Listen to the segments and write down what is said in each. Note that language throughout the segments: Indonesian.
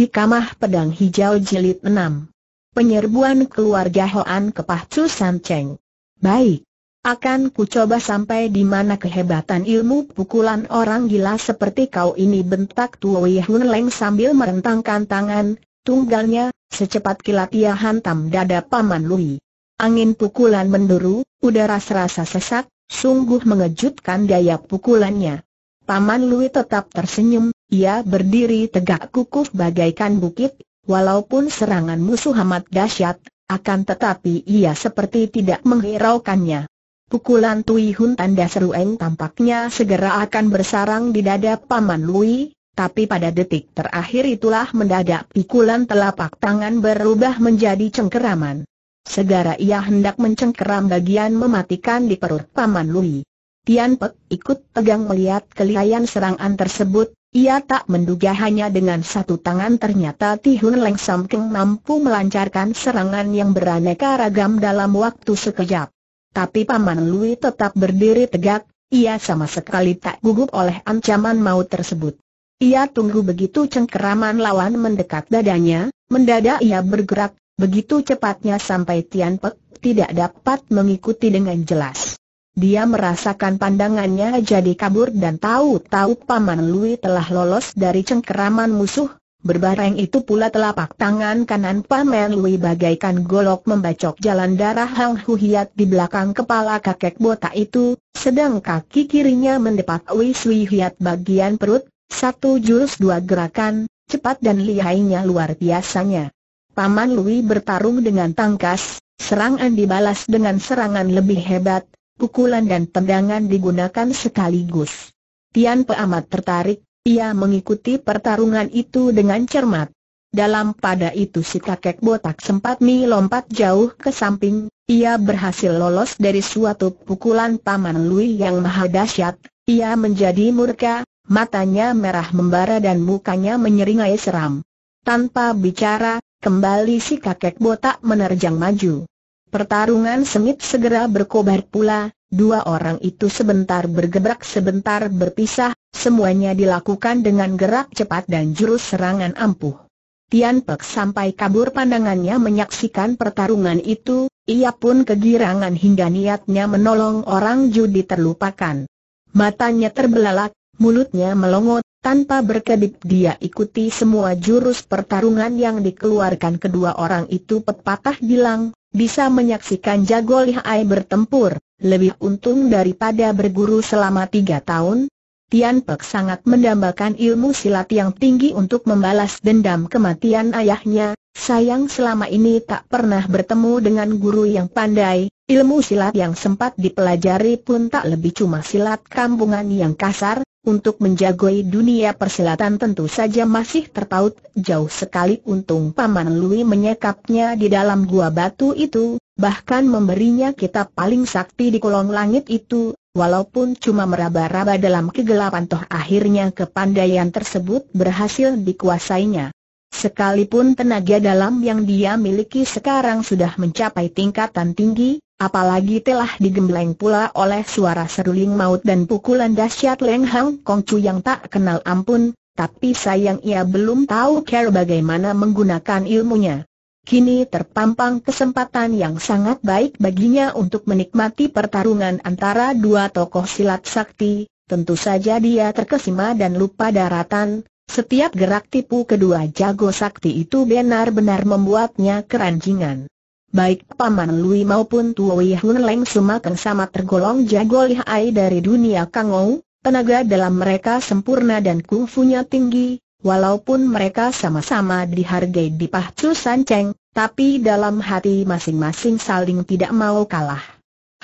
Hikamah Pedang Hijau Jilid 6 Penyerbuan Keluarga Hoan ke Pahcu San Cheng Baik, akan ku coba sampai di mana kehebatan ilmu pukulan orang gila seperti kau ini bentak Tuwi Hun Leng sambil merentangkan tangan, tunggalnya, secepat kilat ia hantam dada Paman Lui Angin pukulan menduru, udara serasa sesak, sungguh mengejutkan daya pukulannya Paman Lui tetap tersenyum, ia berdiri tegak kukuh bagaikan bukit, walaupun serangan musuh amat dahsyat, akan tetapi ia seperti tidak menghiraukannya. Pukulan Tui Hun tanda seru Eng tampaknya segera akan bersarang di dada Paman Lui, tapi pada detik terakhir itulah mendadak pikulan telapak tangan berubah menjadi cengkeraman. Segera ia hendak mencengkeram bagian mematikan di perut Paman Lui. Tian Pek ikut tegang melihat kelihayan serangan tersebut, ia tak menduga hanya dengan satu tangan ternyata Tihun Leng Sam Keng mampu melancarkan serangan yang beraneka ragam dalam waktu sekejap. Tapi Paman Lui tetap berdiri tegak, ia sama sekali tak gugup oleh ancaman maut tersebut. Ia tunggu begitu cengkeraman lawan mendekat dadanya, mendadak ia bergerak, begitu cepatnya sampai Tian Pek tidak dapat mengikuti dengan jelas. Dia merasakan pandangannya jadi kabur dan tahu-tahu Paman Lui telah lolos dari cengkeraman musuh, Berbareng itu pula telapak tangan kanan Paman Lui bagaikan golok membacok jalan darah Hang Huhiat di belakang kepala kakek botak itu, sedang kaki kirinya mendepak Wei Hiat bagian perut, satu jurus dua gerakan, cepat dan lihainya luar biasanya. Paman Lui bertarung dengan tangkas, serangan dibalas dengan serangan lebih hebat, pukulan dan tendangan digunakan sekaligus. Tian Pe amat tertarik, ia mengikuti pertarungan itu dengan cermat. Dalam pada itu si kakek botak sempat melompat jauh ke samping, ia berhasil lolos dari suatu pukulan Paman Lui yang maha dahsyat, ia menjadi murka, matanya merah membara dan mukanya menyeringai seram. Tanpa bicara, kembali si kakek botak menerjang maju. Pertarungan sengit segera berkobar pula, dua orang itu sebentar bergebrak sebentar berpisah, semuanya dilakukan dengan gerak cepat dan jurus serangan ampuh. Tian Pek sampai kabur pandangannya menyaksikan pertarungan itu, ia pun kegirangan hingga niatnya menolong orang judi terlupakan. Matanya terbelalak, mulutnya melongot, tanpa berkedip dia ikuti semua jurus pertarungan yang dikeluarkan kedua orang itu pepatah bilang, bisa menyaksikan Jago Lihai bertempur, lebih untung daripada berguru selama tiga tahun, Tian Pek sangat mendambakan ilmu silat yang tinggi untuk membalas dendam kematian ayahnya, Sayang selama ini tak pernah bertemu dengan guru yang pandai, ilmu silat yang sempat dipelajari pun tak lebih cuma silat kampungan yang kasar, untuk menjagoi dunia persilatan tentu saja masih terpaut jauh sekali untung Paman Lui menyekapnya di dalam gua batu itu, bahkan memberinya kitab paling sakti di kolong langit itu, Walaupun cuma meraba-raba dalam kegelapan toh akhirnya kepandaian tersebut berhasil dikuasainya. Sekalipun tenaga dalam yang dia miliki sekarang sudah mencapai tingkatan tinggi, apalagi telah digembleng pula oleh suara seruling maut dan pukulan dahsyat Leng Hang Kongcu yang tak kenal ampun, tapi sayang ia belum tahu cara bagaimana menggunakan ilmunya. Kini terpampang kesempatan yang sangat baik baginya untuk menikmati pertarungan antara dua tokoh silat sakti, tentu saja dia terkesima dan lupa daratan, setiap gerak tipu kedua jago sakti itu benar-benar membuatnya keranjingan. Baik Paman Lui maupun Tuwi Hun Leng keng sama tergolong jago lihai dari dunia Kangou, tenaga dalam mereka sempurna dan kungfunya tinggi, walaupun mereka sama-sama dihargai di Pahcu Sanceng, tapi dalam hati masing-masing saling tidak mau kalah.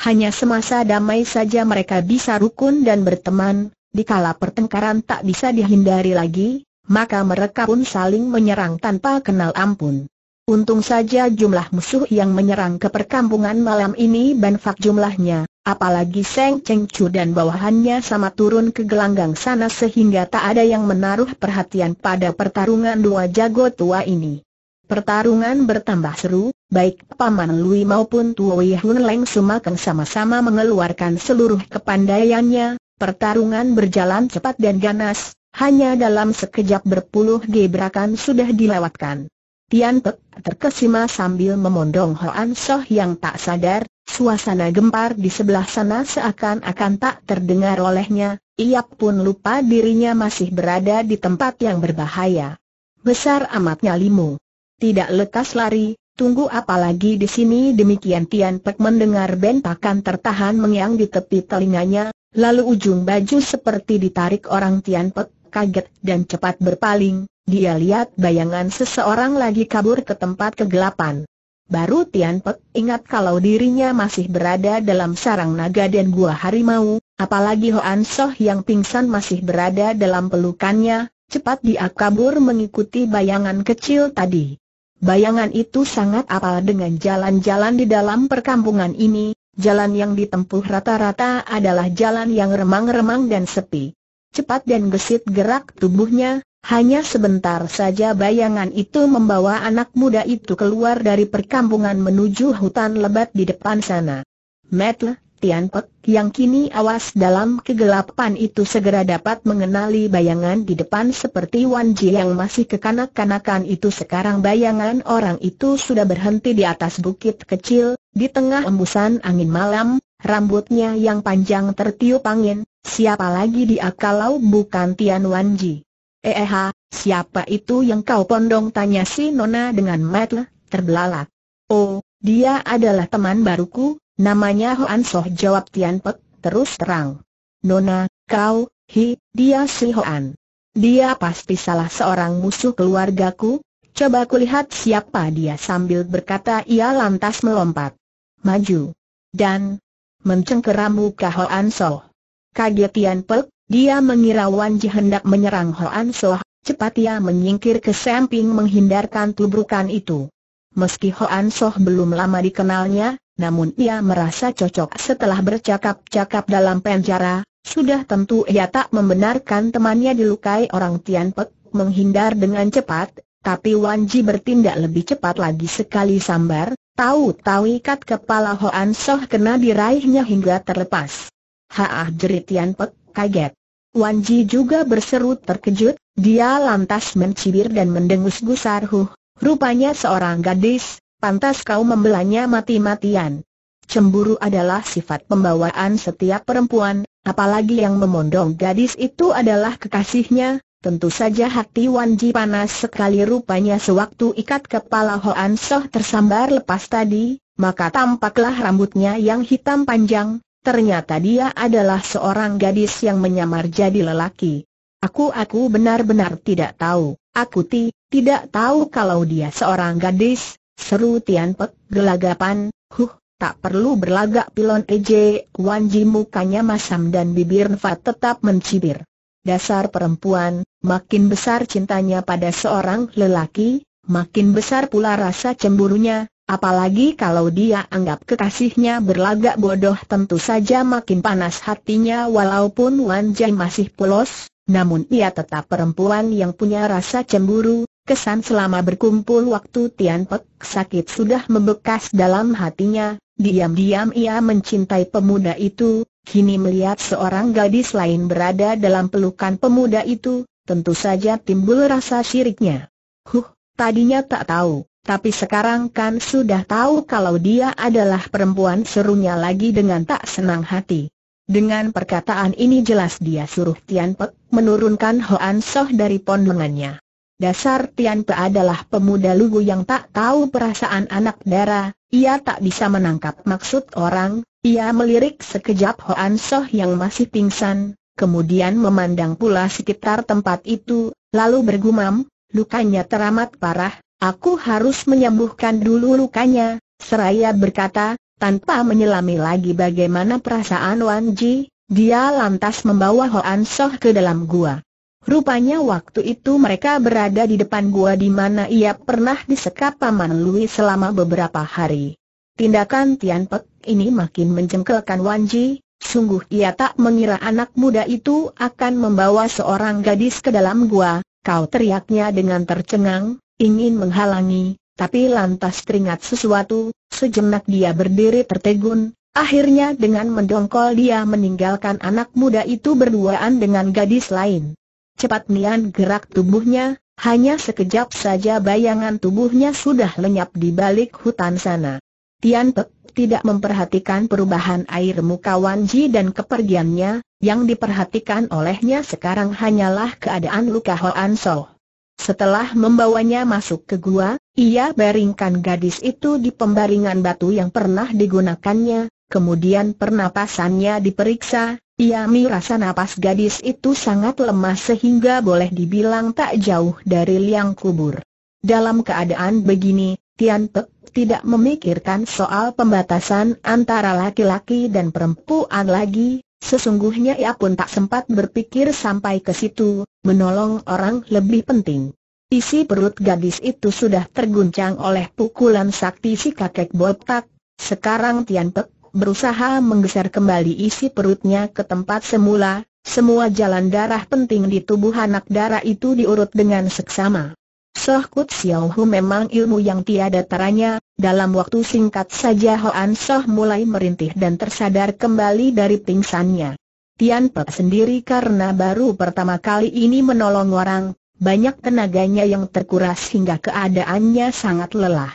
Hanya semasa damai saja mereka bisa rukun dan berteman, dikala pertengkaran tak bisa dihindari lagi, maka mereka pun saling menyerang tanpa kenal ampun. Untung saja jumlah musuh yang menyerang ke perkampungan malam ini banfak jumlahnya, apalagi Seng Cheng Chu dan bawahannya sama turun ke gelanggang sana sehingga tak ada yang menaruh perhatian pada pertarungan dua jago tua ini. Pertarungan bertambah seru, baik Paman Lui maupun Tuo Hun Leng Sumakeng sama-sama mengeluarkan seluruh kepandaiannya, Pertarungan berjalan cepat dan ganas, hanya dalam sekejap berpuluh gebrakan sudah dilewatkan. Tian Pek terkesima sambil memondong Hoan Soh yang tak sadar, suasana gempar di sebelah sana seakan-akan tak terdengar olehnya, ia pun lupa dirinya masih berada di tempat yang berbahaya. Besar amatnya limu. Tidak lekas lari, Tunggu apa lagi di sini demikian Tian Pek mendengar bentakan tertahan mengiang di tepi telinganya, lalu ujung baju seperti ditarik orang Tian Pek kaget dan cepat berpaling, dia lihat bayangan seseorang lagi kabur ke tempat kegelapan. Baru Tian Pek ingat kalau dirinya masih berada dalam sarang naga dan gua harimau, apalagi Hoan Soh yang pingsan masih berada dalam pelukannya, cepat dia kabur mengikuti bayangan kecil tadi. Bayangan itu sangat apal dengan jalan-jalan di dalam perkampungan ini, jalan yang ditempuh rata-rata adalah jalan yang remang-remang dan sepi. Cepat dan gesit gerak tubuhnya, hanya sebentar saja bayangan itu membawa anak muda itu keluar dari perkampungan menuju hutan lebat di depan sana. Metle, Tian Pek yang kini awas dalam kegelapan itu segera dapat mengenali bayangan di depan seperti Wan Ji yang masih kekanak-kanakan itu sekarang bayangan orang itu sudah berhenti di atas bukit kecil, di tengah embusan angin malam, rambutnya yang panjang tertiup angin, siapa lagi di akalau bukan Tian Wan Ji? Eha, eh, siapa itu yang kau pondong tanya si Nona dengan mata terbelalak. Oh, dia adalah teman baruku, Namanya Hoan Soh jawab Tian Pek, terus terang. Nona, kau, hi, dia si Hoan. Dia pasti salah seorang musuh keluargaku, coba kulihat siapa dia sambil berkata ia lantas melompat. Maju. Dan mencengkeram muka Hoan Soh. Kaget Tian Pek, dia mengira Wan Ji hendak menyerang Hoan Soh, cepat ia menyingkir ke samping menghindarkan tubrukan itu. Meski Hoan Soh belum lama dikenalnya, namun ia merasa cocok setelah bercakap-cakap dalam penjara, sudah tentu ia tak membenarkan temannya dilukai orang Tianpek, menghindar dengan cepat, tapi Wan Ji bertindak lebih cepat lagi sekali sambar, tahu-tahu ikat kepala Hoan Soh kena diraihnya hingga terlepas. Haah jerit Tianpek, kaget. Wan Ji juga berseru terkejut, dia lantas mencibir dan mendengus gusar huh, rupanya seorang gadis, pantas kau membelanya mati-matian. Cemburu adalah sifat pembawaan setiap perempuan, apalagi yang memondong gadis itu adalah kekasihnya, Tentu saja hati Wan Ji panas sekali rupanya sewaktu ikat kepala Hoan Soh tersambar lepas tadi, maka tampaklah rambutnya yang hitam panjang, ternyata dia adalah seorang gadis yang menyamar jadi lelaki. Aku-aku benar-benar tidak tahu, aku ti, tidak tahu kalau dia seorang gadis, Seru Tian Pek, gelagapan, huh, tak perlu berlagak pilon EJ, Wan Ji mukanya masam dan bibir Nfat tetap mencibir. Dasar perempuan, makin besar cintanya pada seorang lelaki, makin besar pula rasa cemburunya, apalagi kalau dia anggap kekasihnya berlagak bodoh tentu saja makin panas hatinya walaupun Wan Ji masih polos, namun ia tetap perempuan yang punya rasa cemburu, Kesan selama berkumpul waktu Tian Pek sakit sudah membekas dalam hatinya, diam-diam ia mencintai pemuda itu, kini melihat seorang gadis lain berada dalam pelukan pemuda itu, tentu saja timbul rasa syiriknya. Huh, tadinya tak tahu, tapi sekarang kan sudah tahu kalau dia adalah perempuan serunya lagi dengan tak senang hati. Dengan perkataan ini jelas dia suruh Tian Pek menurunkan Hoan Soh dari pondongannya. Dasar Tian Pe adalah pemuda lugu yang tak tahu perasaan anak dara, ia tak bisa menangkap maksud orang, ia melirik sekejap Hoan Soh yang masih pingsan, kemudian memandang pula sekitar tempat itu, lalu bergumam, lukanya teramat parah, aku harus menyembuhkan dulu lukanya, seraya berkata, tanpa menyelami lagi bagaimana perasaan Wan Ji, dia lantas membawa Hoan Soh ke dalam gua. Rupanya waktu itu mereka berada di depan gua di mana ia pernah disekap Paman Lui selama beberapa hari. Tindakan Tian Pek ini makin menjengkelkan Wan Ji, sungguh ia tak mengira anak muda itu akan membawa seorang gadis ke dalam gua, kau teriaknya dengan tercengang, ingin menghalangi, tapi lantas teringat sesuatu, sejenak dia berdiri tertegun, akhirnya dengan mendongkol dia meninggalkan anak muda itu berduaan dengan gadis lain. Cepat nian gerak tubuhnya, hanya sekejap saja bayangan tubuhnya sudah lenyap di balik hutan sana. Tian Pek tidak memperhatikan perubahan air muka Wan Ji dan kepergiannya, yang diperhatikan olehnya sekarang hanyalah keadaan luka Hoan So. Setelah membawanya masuk ke gua, ia baringkan gadis itu di pembaringan batu yang pernah digunakannya, kemudian pernapasannya diperiksa, ia merasa napas gadis itu sangat lemah sehingga boleh dibilang tak jauh dari liang kubur. Dalam keadaan begini, Tian Pek tidak memikirkan soal pembatasan antara laki-laki dan perempuan lagi, sesungguhnya ia pun tak sempat berpikir sampai ke situ, menolong orang lebih penting. Isi perut gadis itu sudah terguncang oleh pukulan sakti si kakek botak, sekarang Tian Pek berusaha menggeser kembali isi perutnya ke tempat semula, semua jalan darah penting di tubuh anak darah itu diurut dengan seksama. Soh Kut Xiao Hu memang ilmu yang tiada taranya, dalam waktu singkat saja Hoan Soh mulai merintih dan tersadar kembali dari pingsannya. Tian Pe sendiri karena baru pertama kali ini menolong orang, banyak tenaganya yang terkuras hingga keadaannya sangat lelah.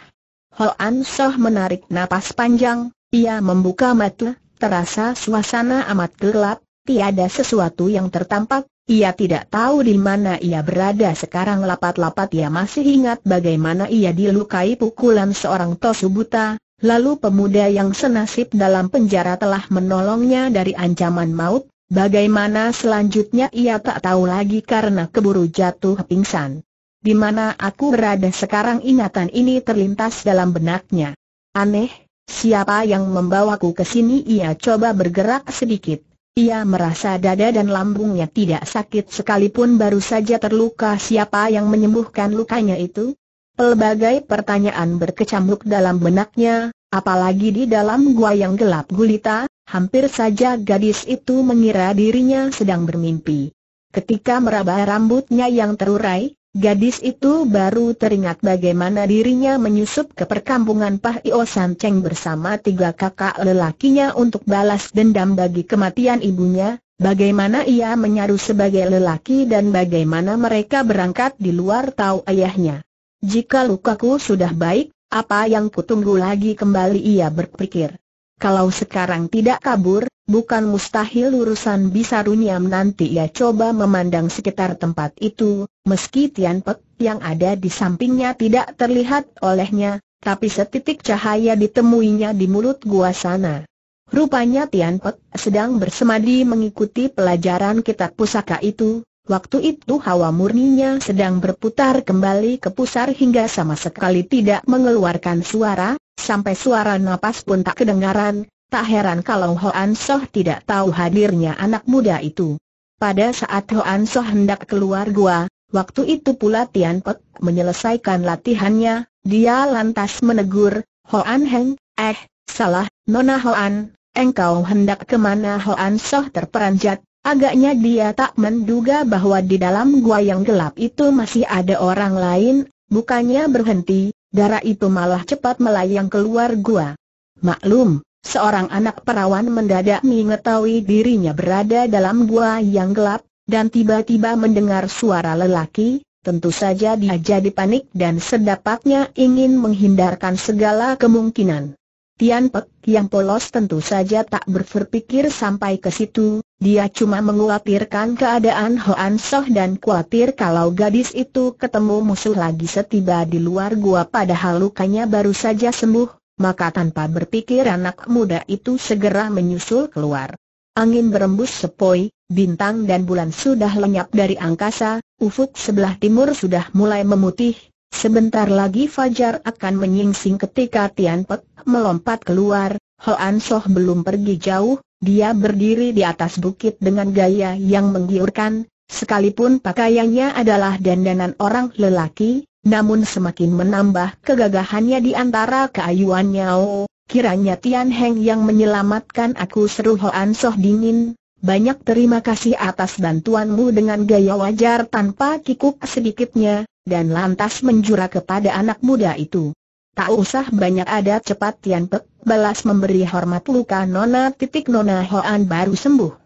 Hoan Soh menarik napas panjang, ia membuka mata, terasa suasana amat gelap, tiada sesuatu yang tertampak, ia tidak tahu di mana ia berada sekarang lapat-lapat ia masih ingat bagaimana ia dilukai pukulan seorang tosu buta, lalu pemuda yang senasib dalam penjara telah menolongnya dari ancaman maut, bagaimana selanjutnya ia tak tahu lagi karena keburu jatuh pingsan. Di mana aku berada sekarang ingatan ini terlintas dalam benaknya. Aneh, Siapa yang membawaku ke sini? Ia coba bergerak sedikit. Ia merasa dada dan lambungnya tidak sakit sekalipun baru saja terluka siapa yang menyembuhkan lukanya itu? Pelbagai pertanyaan berkecamuk dalam benaknya, apalagi di dalam gua yang gelap gulita, hampir saja gadis itu mengira dirinya sedang bermimpi. Ketika meraba rambutnya yang terurai, Gadis itu baru teringat bagaimana dirinya menyusup ke perkampungan Pah Io San Cheng bersama tiga kakak lelakinya untuk balas dendam bagi kematian ibunya, bagaimana ia menyaru sebagai lelaki dan bagaimana mereka berangkat di luar tahu ayahnya. Jika lukaku sudah baik, apa yang kutunggu lagi kembali ia berpikir. Kalau sekarang tidak kabur, bukan mustahil urusan bisa runyam nanti ia ya coba memandang sekitar tempat itu, meski Tian Pek yang ada di sampingnya tidak terlihat olehnya, tapi setitik cahaya ditemuinya di mulut gua sana. Rupanya Tian Pek sedang bersemadi mengikuti pelajaran kitab pusaka itu, waktu itu hawa murninya sedang berputar kembali ke pusar hingga sama sekali tidak mengeluarkan suara, sampai suara napas pun tak kedengaran, Tak heran kalau Hoan Soh tidak tahu hadirnya anak muda itu. Pada saat Hoan Soh hendak keluar gua, waktu itu pula Tian Pek menyelesaikan latihannya, dia lantas menegur, Hoan Heng, eh, salah, Nona Hoan, engkau hendak kemana Hoan Soh terperanjat, agaknya dia tak menduga bahwa di dalam gua yang gelap itu masih ada orang lain, bukannya berhenti, darah itu malah cepat melayang keluar gua. Maklum, Seorang anak perawan mendadak mengetahui dirinya berada dalam gua yang gelap, dan tiba-tiba mendengar suara lelaki, tentu saja dia jadi panik dan sedapatnya ingin menghindarkan segala kemungkinan. Tian Pek yang polos tentu saja tak berpikir sampai ke situ, dia cuma menguatirkan keadaan Hoan Soh dan khawatir kalau gadis itu ketemu musuh lagi setiba di luar gua padahal lukanya baru saja sembuh, maka tanpa berpikir anak muda itu segera menyusul keluar. Angin berembus sepoi, bintang dan bulan sudah lenyap dari angkasa, ufuk sebelah timur sudah mulai memutih, sebentar lagi Fajar akan menyingsing ketika Tian Pek melompat keluar, Hoan Soh belum pergi jauh, dia berdiri di atas bukit dengan gaya yang menggiurkan, sekalipun pakaiannya adalah dandanan orang lelaki, namun semakin menambah kegagahannya di antara keayuan Nyao, oh, kiranya Tian Heng yang menyelamatkan aku seru Hoan Soh dingin, banyak terima kasih atas bantuanmu dengan gaya wajar tanpa kikuk sedikitnya, dan lantas menjura kepada anak muda itu. Tak usah banyak ada cepat Tian Pek, balas memberi hormat luka Nona titik Nona Hoan baru sembuh.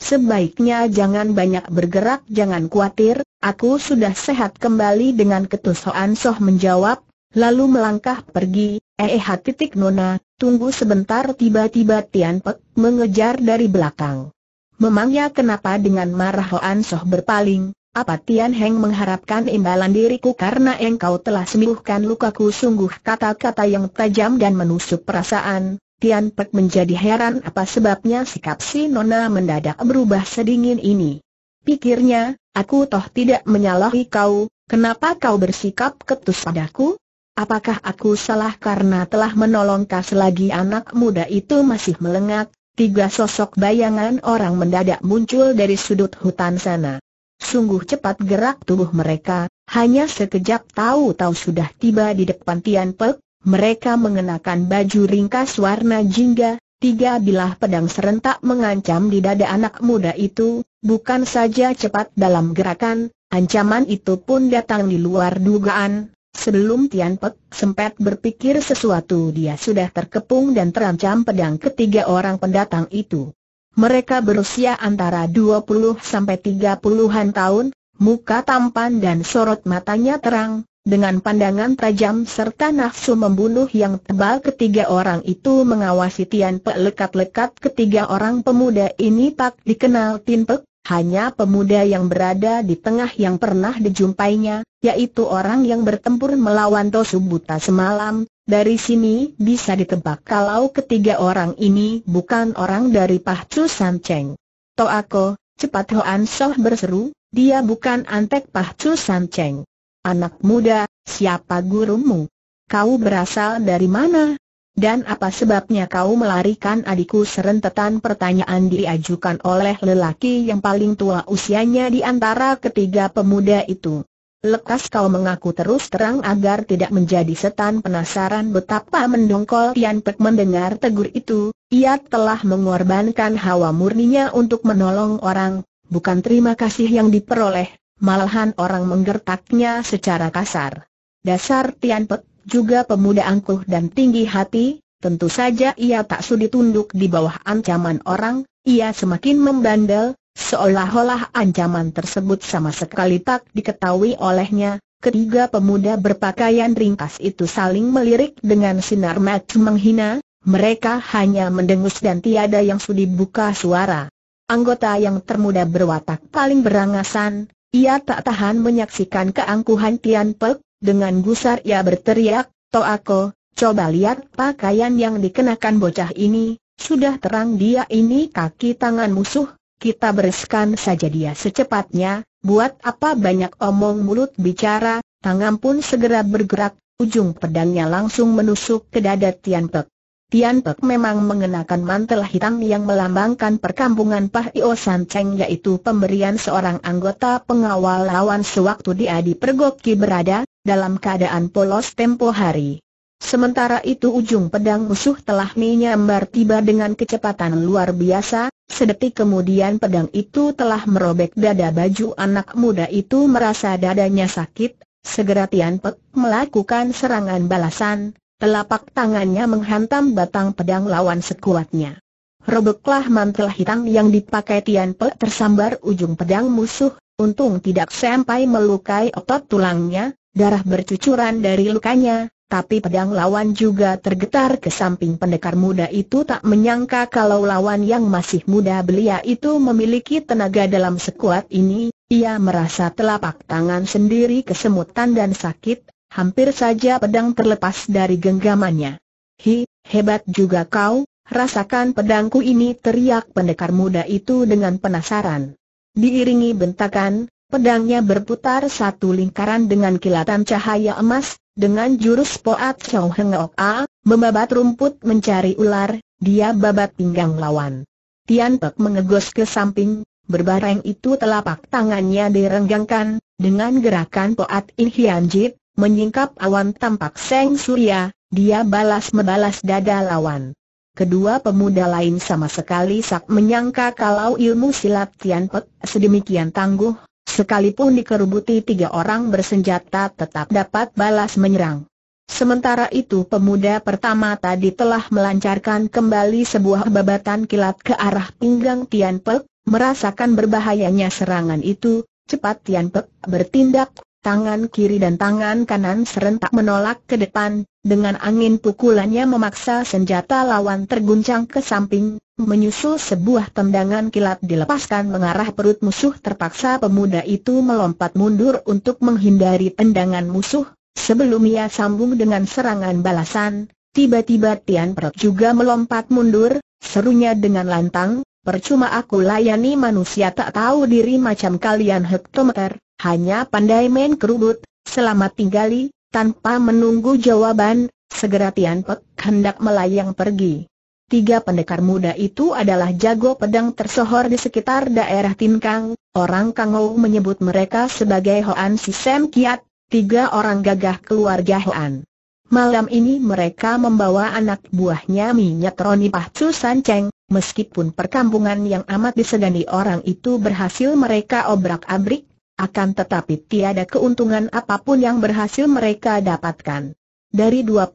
Sebaiknya jangan banyak bergerak jangan khawatir, aku sudah sehat kembali dengan ketusoan Soh menjawab, lalu melangkah pergi, eh, eh titik nona, tunggu sebentar tiba-tiba Tian Pek mengejar dari belakang. Memangnya kenapa dengan marah Hoan Soh berpaling, apa Tian Heng mengharapkan imbalan diriku karena engkau telah sembuhkan lukaku sungguh kata-kata yang tajam dan menusuk perasaan, Tian Pek menjadi heran apa sebabnya sikap si Nona mendadak berubah sedingin ini. Pikirnya, aku toh tidak menyalahi kau, kenapa kau bersikap ketus padaku? Apakah aku salah karena telah menolong kau selagi anak muda itu masih melengak? Tiga sosok bayangan orang mendadak muncul dari sudut hutan sana. Sungguh cepat gerak tubuh mereka, hanya sekejap tahu-tahu sudah tiba di depan Tian Pek, mereka mengenakan baju ringkas warna jingga, tiga bilah pedang serentak mengancam di dada anak muda itu, bukan saja cepat dalam gerakan, ancaman itu pun datang di luar dugaan. Sebelum Tian Pek sempat berpikir sesuatu dia sudah terkepung dan terancam pedang ketiga orang pendatang itu. Mereka berusia antara 20 sampai 30-an tahun, muka tampan dan sorot matanya terang, dengan pandangan tajam serta nafsu membunuh yang tebal ketiga orang itu mengawasi Tian Pe lekat-lekat ketiga orang pemuda ini tak dikenal Tin Pe, hanya pemuda yang berada di tengah yang pernah dijumpainya, yaitu orang yang bertempur melawan Tosu Buta semalam. Dari sini bisa ditebak kalau ketiga orang ini bukan orang dari Chu San Cheng. Toako, cepat Hoan Soh berseru, dia bukan antek Chu San Cheng. Anak muda, siapa gurumu? Kau berasal dari mana? Dan apa sebabnya kau melarikan adikku serentetan pertanyaan diajukan oleh lelaki yang paling tua usianya di antara ketiga pemuda itu. Lekas kau mengaku terus terang agar tidak menjadi setan penasaran betapa mendongkol Tian Pek mendengar tegur itu, ia telah mengorbankan hawa murninya untuk menolong orang, bukan terima kasih yang diperoleh malahan orang menggertaknya secara kasar. Dasar Tian Pek, juga pemuda angkuh dan tinggi hati, tentu saja ia tak sudi tunduk di bawah ancaman orang, ia semakin membandel, seolah-olah ancaman tersebut sama sekali tak diketahui olehnya. Ketiga pemuda berpakaian ringkas itu saling melirik dengan sinar mata menghina, mereka hanya mendengus dan tiada yang sudi buka suara. Anggota yang termuda berwatak paling berangasan, ia tak tahan menyaksikan keangkuhan Tian Pek, dengan gusar ia berteriak, aku, coba lihat pakaian yang dikenakan bocah ini, sudah terang dia ini kaki tangan musuh, kita bereskan saja dia secepatnya, buat apa banyak omong mulut bicara, tangan pun segera bergerak, ujung pedangnya langsung menusuk ke dada Tian Pek. Tian Pek memang mengenakan mantel hitam yang melambangkan perkampungan Pahio San Cheng yaitu pemberian seorang anggota pengawal lawan sewaktu dia di pergoki berada, dalam keadaan polos tempo hari. Sementara itu ujung pedang musuh telah menyambar tiba dengan kecepatan luar biasa, sedetik kemudian pedang itu telah merobek dada baju anak muda itu merasa dadanya sakit, segera Tian Pek melakukan serangan balasan, Telapak tangannya menghantam batang pedang lawan sekuatnya. Robeklah mantel hitam yang dipakai Tian Pe tersambar ujung pedang musuh, untung tidak sampai melukai otot tulangnya, darah bercucuran dari lukanya, tapi pedang lawan juga tergetar ke samping pendekar muda itu tak menyangka kalau lawan yang masih muda belia itu memiliki tenaga dalam sekuat ini, ia merasa telapak tangan sendiri kesemutan dan sakit, hampir saja pedang terlepas dari genggamannya. Hi, hebat juga kau, rasakan pedangku ini teriak pendekar muda itu dengan penasaran. Diiringi bentakan, pedangnya berputar satu lingkaran dengan kilatan cahaya emas, dengan jurus poat Chow Heng Ok A, membabat rumput mencari ular, dia babat pinggang lawan. Tian Pek mengegos ke samping, berbareng itu telapak tangannya direnggangkan, dengan gerakan poat In Hian Jit, Menyingkap awan tampak Seng Surya, dia balas-mebalas dada lawan. Kedua pemuda lain sama sekali sak menyangka kalau ilmu silat Tian Pek sedemikian tangguh, sekalipun dikerubuti tiga orang bersenjata tetap dapat balas menyerang. Sementara itu pemuda pertama tadi telah melancarkan kembali sebuah babatan kilat ke arah pinggang Tian Pek, merasakan berbahayanya serangan itu, cepat Tian Pek bertindak, tangan kiri dan tangan kanan serentak menolak ke depan, dengan angin pukulannya memaksa senjata lawan terguncang ke samping, menyusul sebuah tendangan kilat dilepaskan mengarah perut musuh terpaksa pemuda itu melompat mundur untuk menghindari tendangan musuh, sebelum ia sambung dengan serangan balasan, tiba-tiba Tian Perut juga melompat mundur, serunya dengan lantang, percuma aku layani manusia tak tahu diri macam kalian hektometer, hanya pandai main kerubut, selama tinggali, tanpa menunggu jawaban, segera Tian Pek hendak melayang pergi. Tiga pendekar muda itu adalah jago pedang tersohor di sekitar daerah Tinkang, orang Kangou menyebut mereka sebagai Hoan Sem Kiat, tiga orang gagah keluarga Hoan. Malam ini mereka membawa anak buahnya minyak Roni Pahcu Sanceng, meskipun perkampungan yang amat disegani orang itu berhasil mereka obrak-abrik, akan tetapi tiada keuntungan apapun yang berhasil mereka dapatkan. Dari 23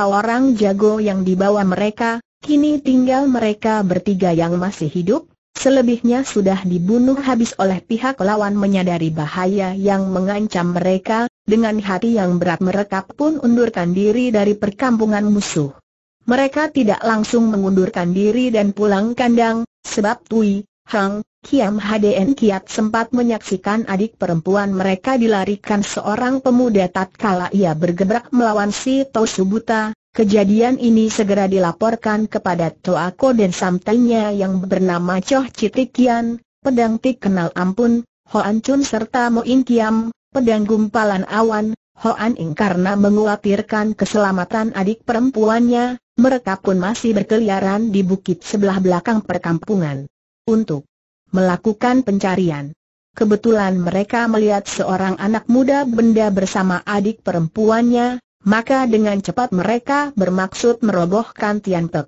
orang jago yang dibawa mereka, kini tinggal mereka bertiga yang masih hidup, selebihnya sudah dibunuh habis oleh pihak lawan menyadari bahaya yang mengancam mereka, dengan hati yang berat mereka pun undurkan diri dari perkampungan musuh. Mereka tidak langsung mengundurkan diri dan pulang kandang, sebab Tui, Hang, Kiam HDN Kiat sempat menyaksikan adik perempuan mereka dilarikan seorang pemuda tatkala ia bergebrak melawan si Buta. Kejadian ini segera dilaporkan kepada Toako dan samtainya yang bernama Choh Citikian, pedang tik kenal ampun, An Chun serta Mo In Kiam, pedang gumpalan awan, Ho An Ing karena menguatirkan keselamatan adik perempuannya, mereka pun masih berkeliaran di bukit sebelah belakang perkampungan. Untuk melakukan pencarian. Kebetulan mereka melihat seorang anak muda benda bersama adik perempuannya, maka dengan cepat mereka bermaksud merobohkan Tian Pek.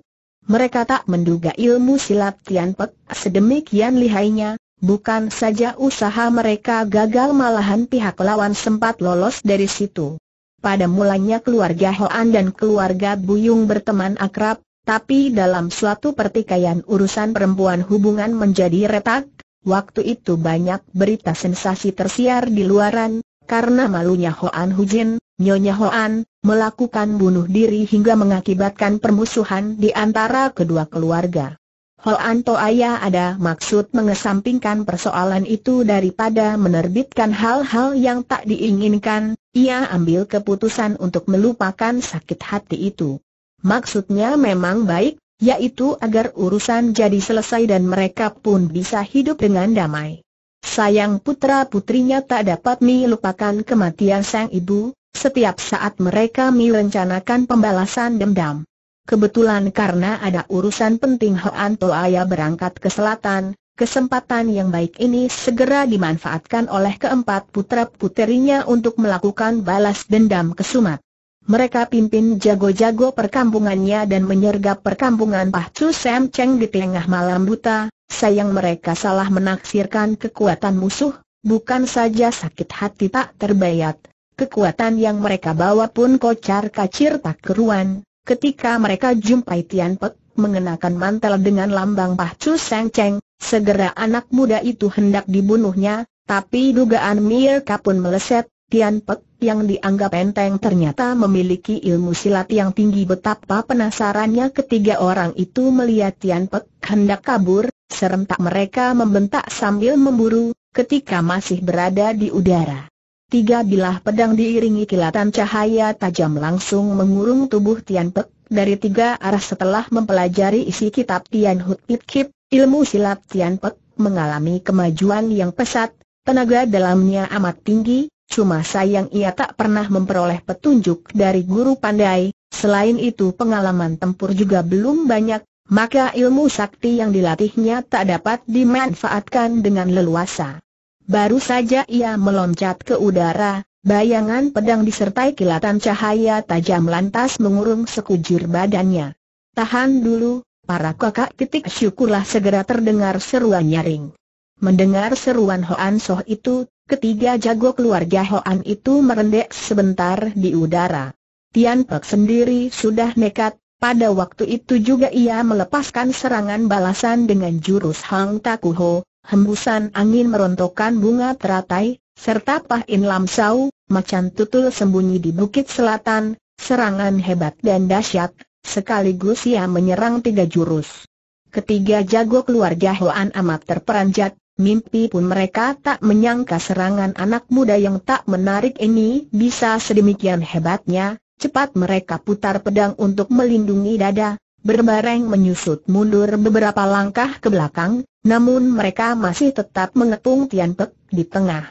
Mereka tak menduga ilmu silat Tian Pek sedemikian lihainya, bukan saja usaha mereka gagal malahan pihak lawan sempat lolos dari situ. Pada mulanya keluarga Hoan dan keluarga Buyung berteman akrab, tapi dalam suatu pertikaian urusan perempuan hubungan menjadi retak, waktu itu banyak berita sensasi tersiar di luaran, karena malunya Hoan Hujin, Nyonya Hoan, melakukan bunuh diri hingga mengakibatkan permusuhan di antara kedua keluarga. Hoan Toaya ada maksud mengesampingkan persoalan itu daripada menerbitkan hal-hal yang tak diinginkan, ia ambil keputusan untuk melupakan sakit hati itu. Maksudnya memang baik, yaitu agar urusan jadi selesai dan mereka pun bisa hidup dengan damai. Sayang putra-putrinya tak dapat melupakan kematian sang ibu, setiap saat mereka merencanakan pembalasan dendam. Kebetulan karena ada urusan penting Hoan Toaya berangkat ke selatan, kesempatan yang baik ini segera dimanfaatkan oleh keempat putra-putrinya untuk melakukan balas dendam ke Sumat mereka pimpin jago-jago perkampungannya dan menyergap perkampungan Pahcu Sam Cheng di tengah malam buta, sayang mereka salah menaksirkan kekuatan musuh, bukan saja sakit hati tak terbayat, kekuatan yang mereka bawa pun kocar kacir tak keruan, ketika mereka jumpai Tian Pek mengenakan mantel dengan lambang Pahcu Sam Cheng, segera anak muda itu hendak dibunuhnya, tapi dugaan Mirka pun meleset, Tian Pek yang dianggap enteng ternyata memiliki ilmu silat yang tinggi betapa penasarannya ketiga orang itu melihat Tian Pek hendak kabur, serentak mereka membentak sambil memburu, ketika masih berada di udara. Tiga bilah pedang diiringi kilatan cahaya tajam langsung mengurung tubuh Tian Pek dari tiga arah setelah mempelajari isi kitab Tian Hut Pit Kip, ilmu silat Tian Pek mengalami kemajuan yang pesat, tenaga dalamnya amat tinggi, Cuma sayang ia tak pernah memperoleh petunjuk dari guru pandai, selain itu pengalaman tempur juga belum banyak, maka ilmu sakti yang dilatihnya tak dapat dimanfaatkan dengan leluasa. Baru saja ia meloncat ke udara, bayangan pedang disertai kilatan cahaya tajam lantas mengurung sekujur badannya. Tahan dulu, para kakak titik syukurlah segera terdengar seruan nyaring. Mendengar seruan Hoan Soh itu, Ketiga jago keluarga Hoan itu merendek sebentar di udara. Tian Pek sendiri sudah nekat, pada waktu itu juga ia melepaskan serangan balasan dengan jurus Hang Takuho, hembusan angin merontokkan bunga teratai, serta Pah In Lam Sau, macan tutul sembunyi di bukit selatan, serangan hebat dan dahsyat, sekaligus ia menyerang tiga jurus. Ketiga jago keluarga Hoan amat terperanjat, Mimpi pun mereka tak menyangka serangan anak muda yang tak menarik ini bisa sedemikian hebatnya, cepat mereka putar pedang untuk melindungi dada, berbareng menyusut mundur beberapa langkah ke belakang, namun mereka masih tetap mengepung Tian Pek di tengah.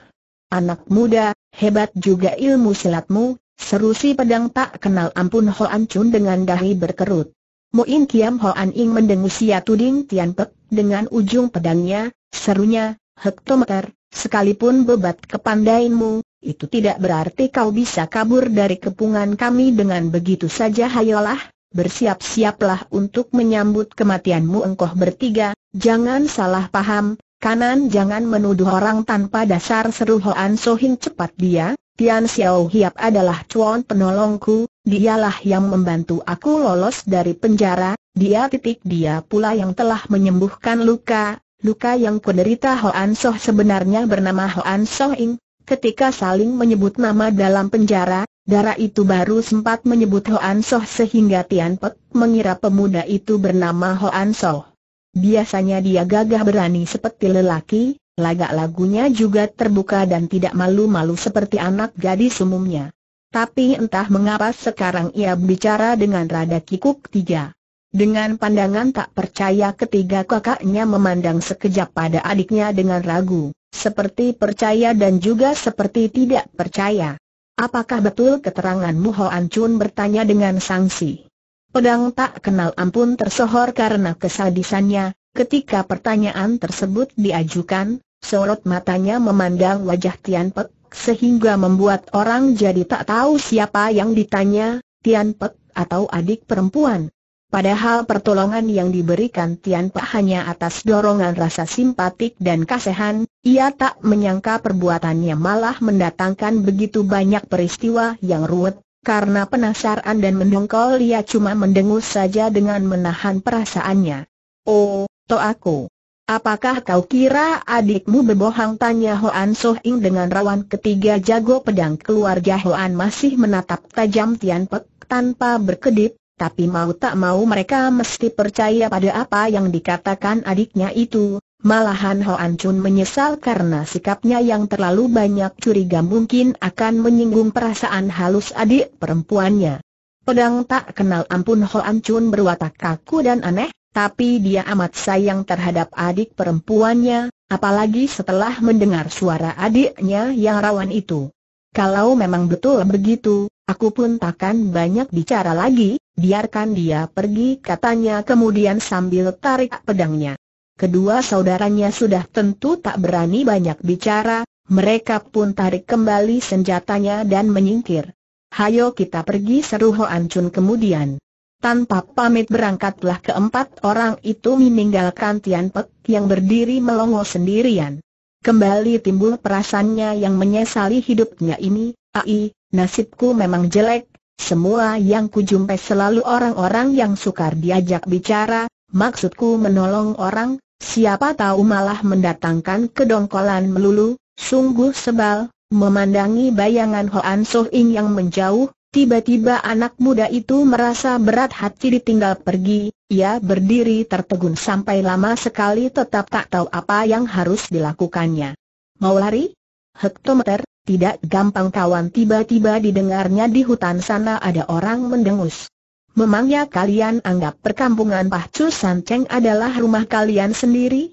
Anak muda, hebat juga ilmu silatmu, seru si pedang tak kenal ampun Ho An Chun dengan dahi berkerut. Mu Muin Kiam An Ing mendengus ya tuding Tian Pek, dengan ujung pedangnya, serunya, hektometer, sekalipun bebat kepandaimu, itu tidak berarti kau bisa kabur dari kepungan kami dengan begitu saja hayolah, bersiap-siaplah untuk menyambut kematianmu engkau bertiga, jangan salah paham, kanan jangan menuduh orang tanpa dasar seru Hoan Sohin cepat dia, Tian Xiao Hiap adalah cuan penolongku, dialah yang membantu aku lolos dari penjara, dia titik dia pula yang telah menyembuhkan luka, luka yang kuderita Hoan Soh sebenarnya bernama Hoan Soh Ing. Ketika saling menyebut nama dalam penjara, darah itu baru sempat menyebut Hoan Soh sehingga Tian Pek mengira pemuda itu bernama Hoan Soh. Biasanya dia gagah berani seperti lelaki, lagak lagunya juga terbuka dan tidak malu-malu seperti anak gadis umumnya. Tapi entah mengapa sekarang ia bicara dengan rada kikuk tiga. Dengan pandangan tak percaya ketiga kakaknya memandang sekejap pada adiknya dengan ragu, seperti percaya dan juga seperti tidak percaya. Apakah betul keteranganmu Hoan Chun bertanya dengan sangsi? Pedang tak kenal ampun tersohor karena kesadisannya, ketika pertanyaan tersebut diajukan, sorot matanya memandang wajah Tian Pek, sehingga membuat orang jadi tak tahu siapa yang ditanya, Tian Pek atau adik perempuan. Padahal pertolongan yang diberikan Tian Pak hanya atas dorongan rasa simpatik dan kasihan, ia tak menyangka perbuatannya malah mendatangkan begitu banyak peristiwa yang ruwet, karena penasaran dan mendongkol ia cuma mendengus saja dengan menahan perasaannya. Oh, to aku. Apakah kau kira adikmu berbohong? Tanya Hoan Soh Ing dengan rawan ketiga jago pedang keluarga Hoan masih menatap tajam Tian Pek tanpa berkedip, tapi mau tak mau mereka mesti percaya pada apa yang dikatakan adiknya itu, malahan Hoan Chun menyesal karena sikapnya yang terlalu banyak curiga mungkin akan menyinggung perasaan halus adik perempuannya. Pedang tak kenal ampun Hoan Chun berwatak kaku dan aneh, tapi dia amat sayang terhadap adik perempuannya, apalagi setelah mendengar suara adiknya yang rawan itu. Kalau memang betul begitu, Aku pun takkan banyak bicara lagi, biarkan dia pergi katanya kemudian sambil tarik pedangnya. Kedua saudaranya sudah tentu tak berani banyak bicara, mereka pun tarik kembali senjatanya dan menyingkir. Hayo kita pergi seru Ho Chun kemudian. Tanpa pamit berangkatlah keempat orang itu meninggalkan Tian Pek yang berdiri melongo sendirian. Kembali timbul perasaannya yang menyesali hidupnya ini, Ai, Nasibku memang jelek, semua yang kujumpai selalu orang-orang yang sukar diajak bicara, maksudku menolong orang, siapa tahu malah mendatangkan kedongkolan melulu, sungguh sebal, memandangi bayangan Hoan So Ing yang menjauh, tiba-tiba anak muda itu merasa berat hati ditinggal pergi, ia berdiri tertegun sampai lama sekali tetap tak tahu apa yang harus dilakukannya. Mau lari? Hektometer, tidak gampang kawan tiba-tiba didengarnya di hutan sana ada orang mendengus. Memangnya kalian anggap perkampungan Pahcu Sanceng adalah rumah kalian sendiri?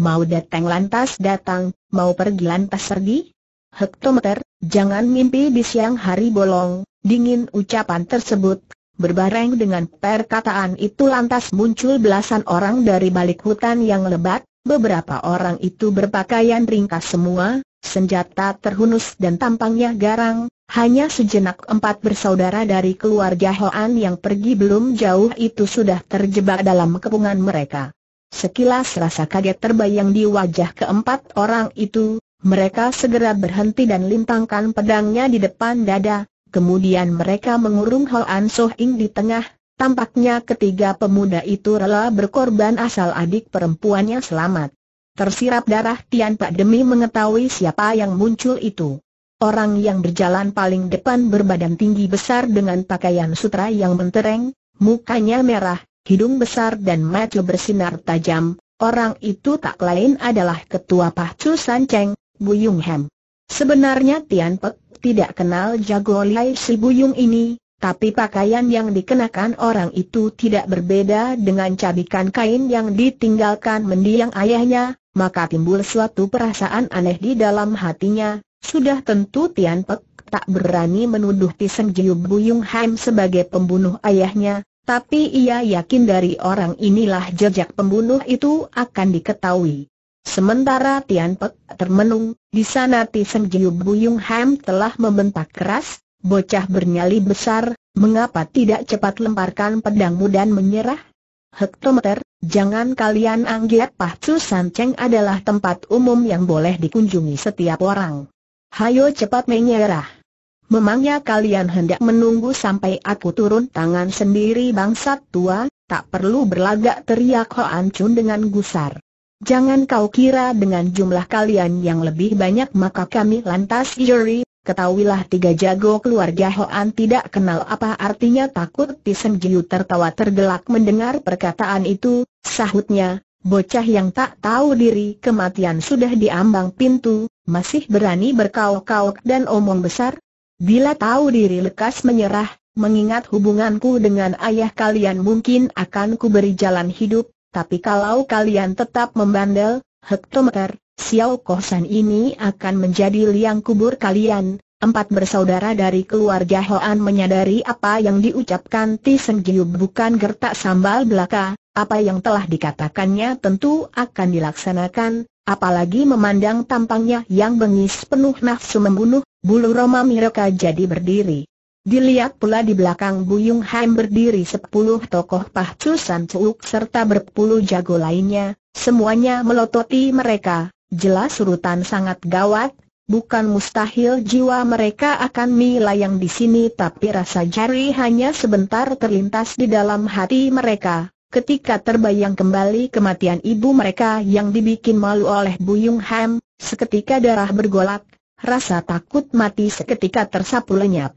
Mau datang lantas datang, mau pergi lantas pergi? Hektometer, jangan mimpi di siang hari bolong, dingin ucapan tersebut. Berbareng dengan perkataan itu lantas muncul belasan orang dari balik hutan yang lebat, beberapa orang itu berpakaian ringkas semua, senjata terhunus dan tampangnya garang, hanya sejenak empat bersaudara dari keluarga Hoan yang pergi belum jauh itu sudah terjebak dalam kepungan mereka. Sekilas rasa kaget terbayang di wajah keempat orang itu, mereka segera berhenti dan lintangkan pedangnya di depan dada, kemudian mereka mengurung Hoan Soh Ing di tengah, tampaknya ketiga pemuda itu rela berkorban asal adik perempuannya selamat. Tersirap darah Tian Pak demi mengetahui siapa yang muncul itu. Orang yang berjalan paling depan berbadan tinggi besar dengan pakaian sutra yang mentereng, mukanya merah, hidung besar dan mata bersinar tajam. Orang itu tak lain adalah ketua Pahcu San Cheng, Buyung Hem. Sebenarnya Tian Pek tidak kenal jago Lai si Buyung ini, tapi pakaian yang dikenakan orang itu tidak berbeda dengan cabikan kain yang ditinggalkan mendiang ayahnya, maka timbul suatu perasaan aneh di dalam hatinya, sudah tentu Tian Pek tak berani menuduh Tiseng Jiu Buyung Ham sebagai pembunuh ayahnya, tapi ia yakin dari orang inilah jejak pembunuh itu akan diketahui. Sementara Tian Pek termenung, di sana Tiseng Jiu Buyung Ham telah membentak keras, bocah bernyali besar, mengapa tidak cepat lemparkan pedangmu dan menyerah? hektometer, jangan kalian anggap Pahcu Sanceng adalah tempat umum yang boleh dikunjungi setiap orang. Hayo cepat menyerah. Memangnya kalian hendak menunggu sampai aku turun tangan sendiri bangsat tua, tak perlu berlagak teriak Hoan Chun dengan gusar. Jangan kau kira dengan jumlah kalian yang lebih banyak maka kami lantas juri, Ketahuilah tiga jago keluarga Hoan tidak kenal apa artinya takut Tisen Jiu tertawa tergelak mendengar perkataan itu, sahutnya, bocah yang tak tahu diri kematian sudah diambang pintu, masih berani berkauk-kauk dan omong besar? Bila tahu diri lekas menyerah, mengingat hubunganku dengan ayah kalian mungkin akan kuberi jalan hidup, tapi kalau kalian tetap membandel, hektometer, Xiao Kohsan ini akan menjadi liang kubur kalian. Empat bersaudara dari keluarga Hoan menyadari apa yang diucapkan Seng Giu bukan gertak sambal belaka, apa yang telah dikatakannya tentu akan dilaksanakan, apalagi memandang tampangnya yang bengis penuh nafsu membunuh, bulu Roma Miroka jadi berdiri. Dilihat pula di belakang Buyung Haim berdiri sepuluh tokoh Pahcu San serta berpuluh jago lainnya, semuanya melototi mereka, jelas urutan sangat gawat, bukan mustahil jiwa mereka akan melayang di sini tapi rasa jari hanya sebentar terlintas di dalam hati mereka. Ketika terbayang kembali kematian ibu mereka yang dibikin malu oleh Buyung Ham, seketika darah bergolak, rasa takut mati seketika tersapu lenyap.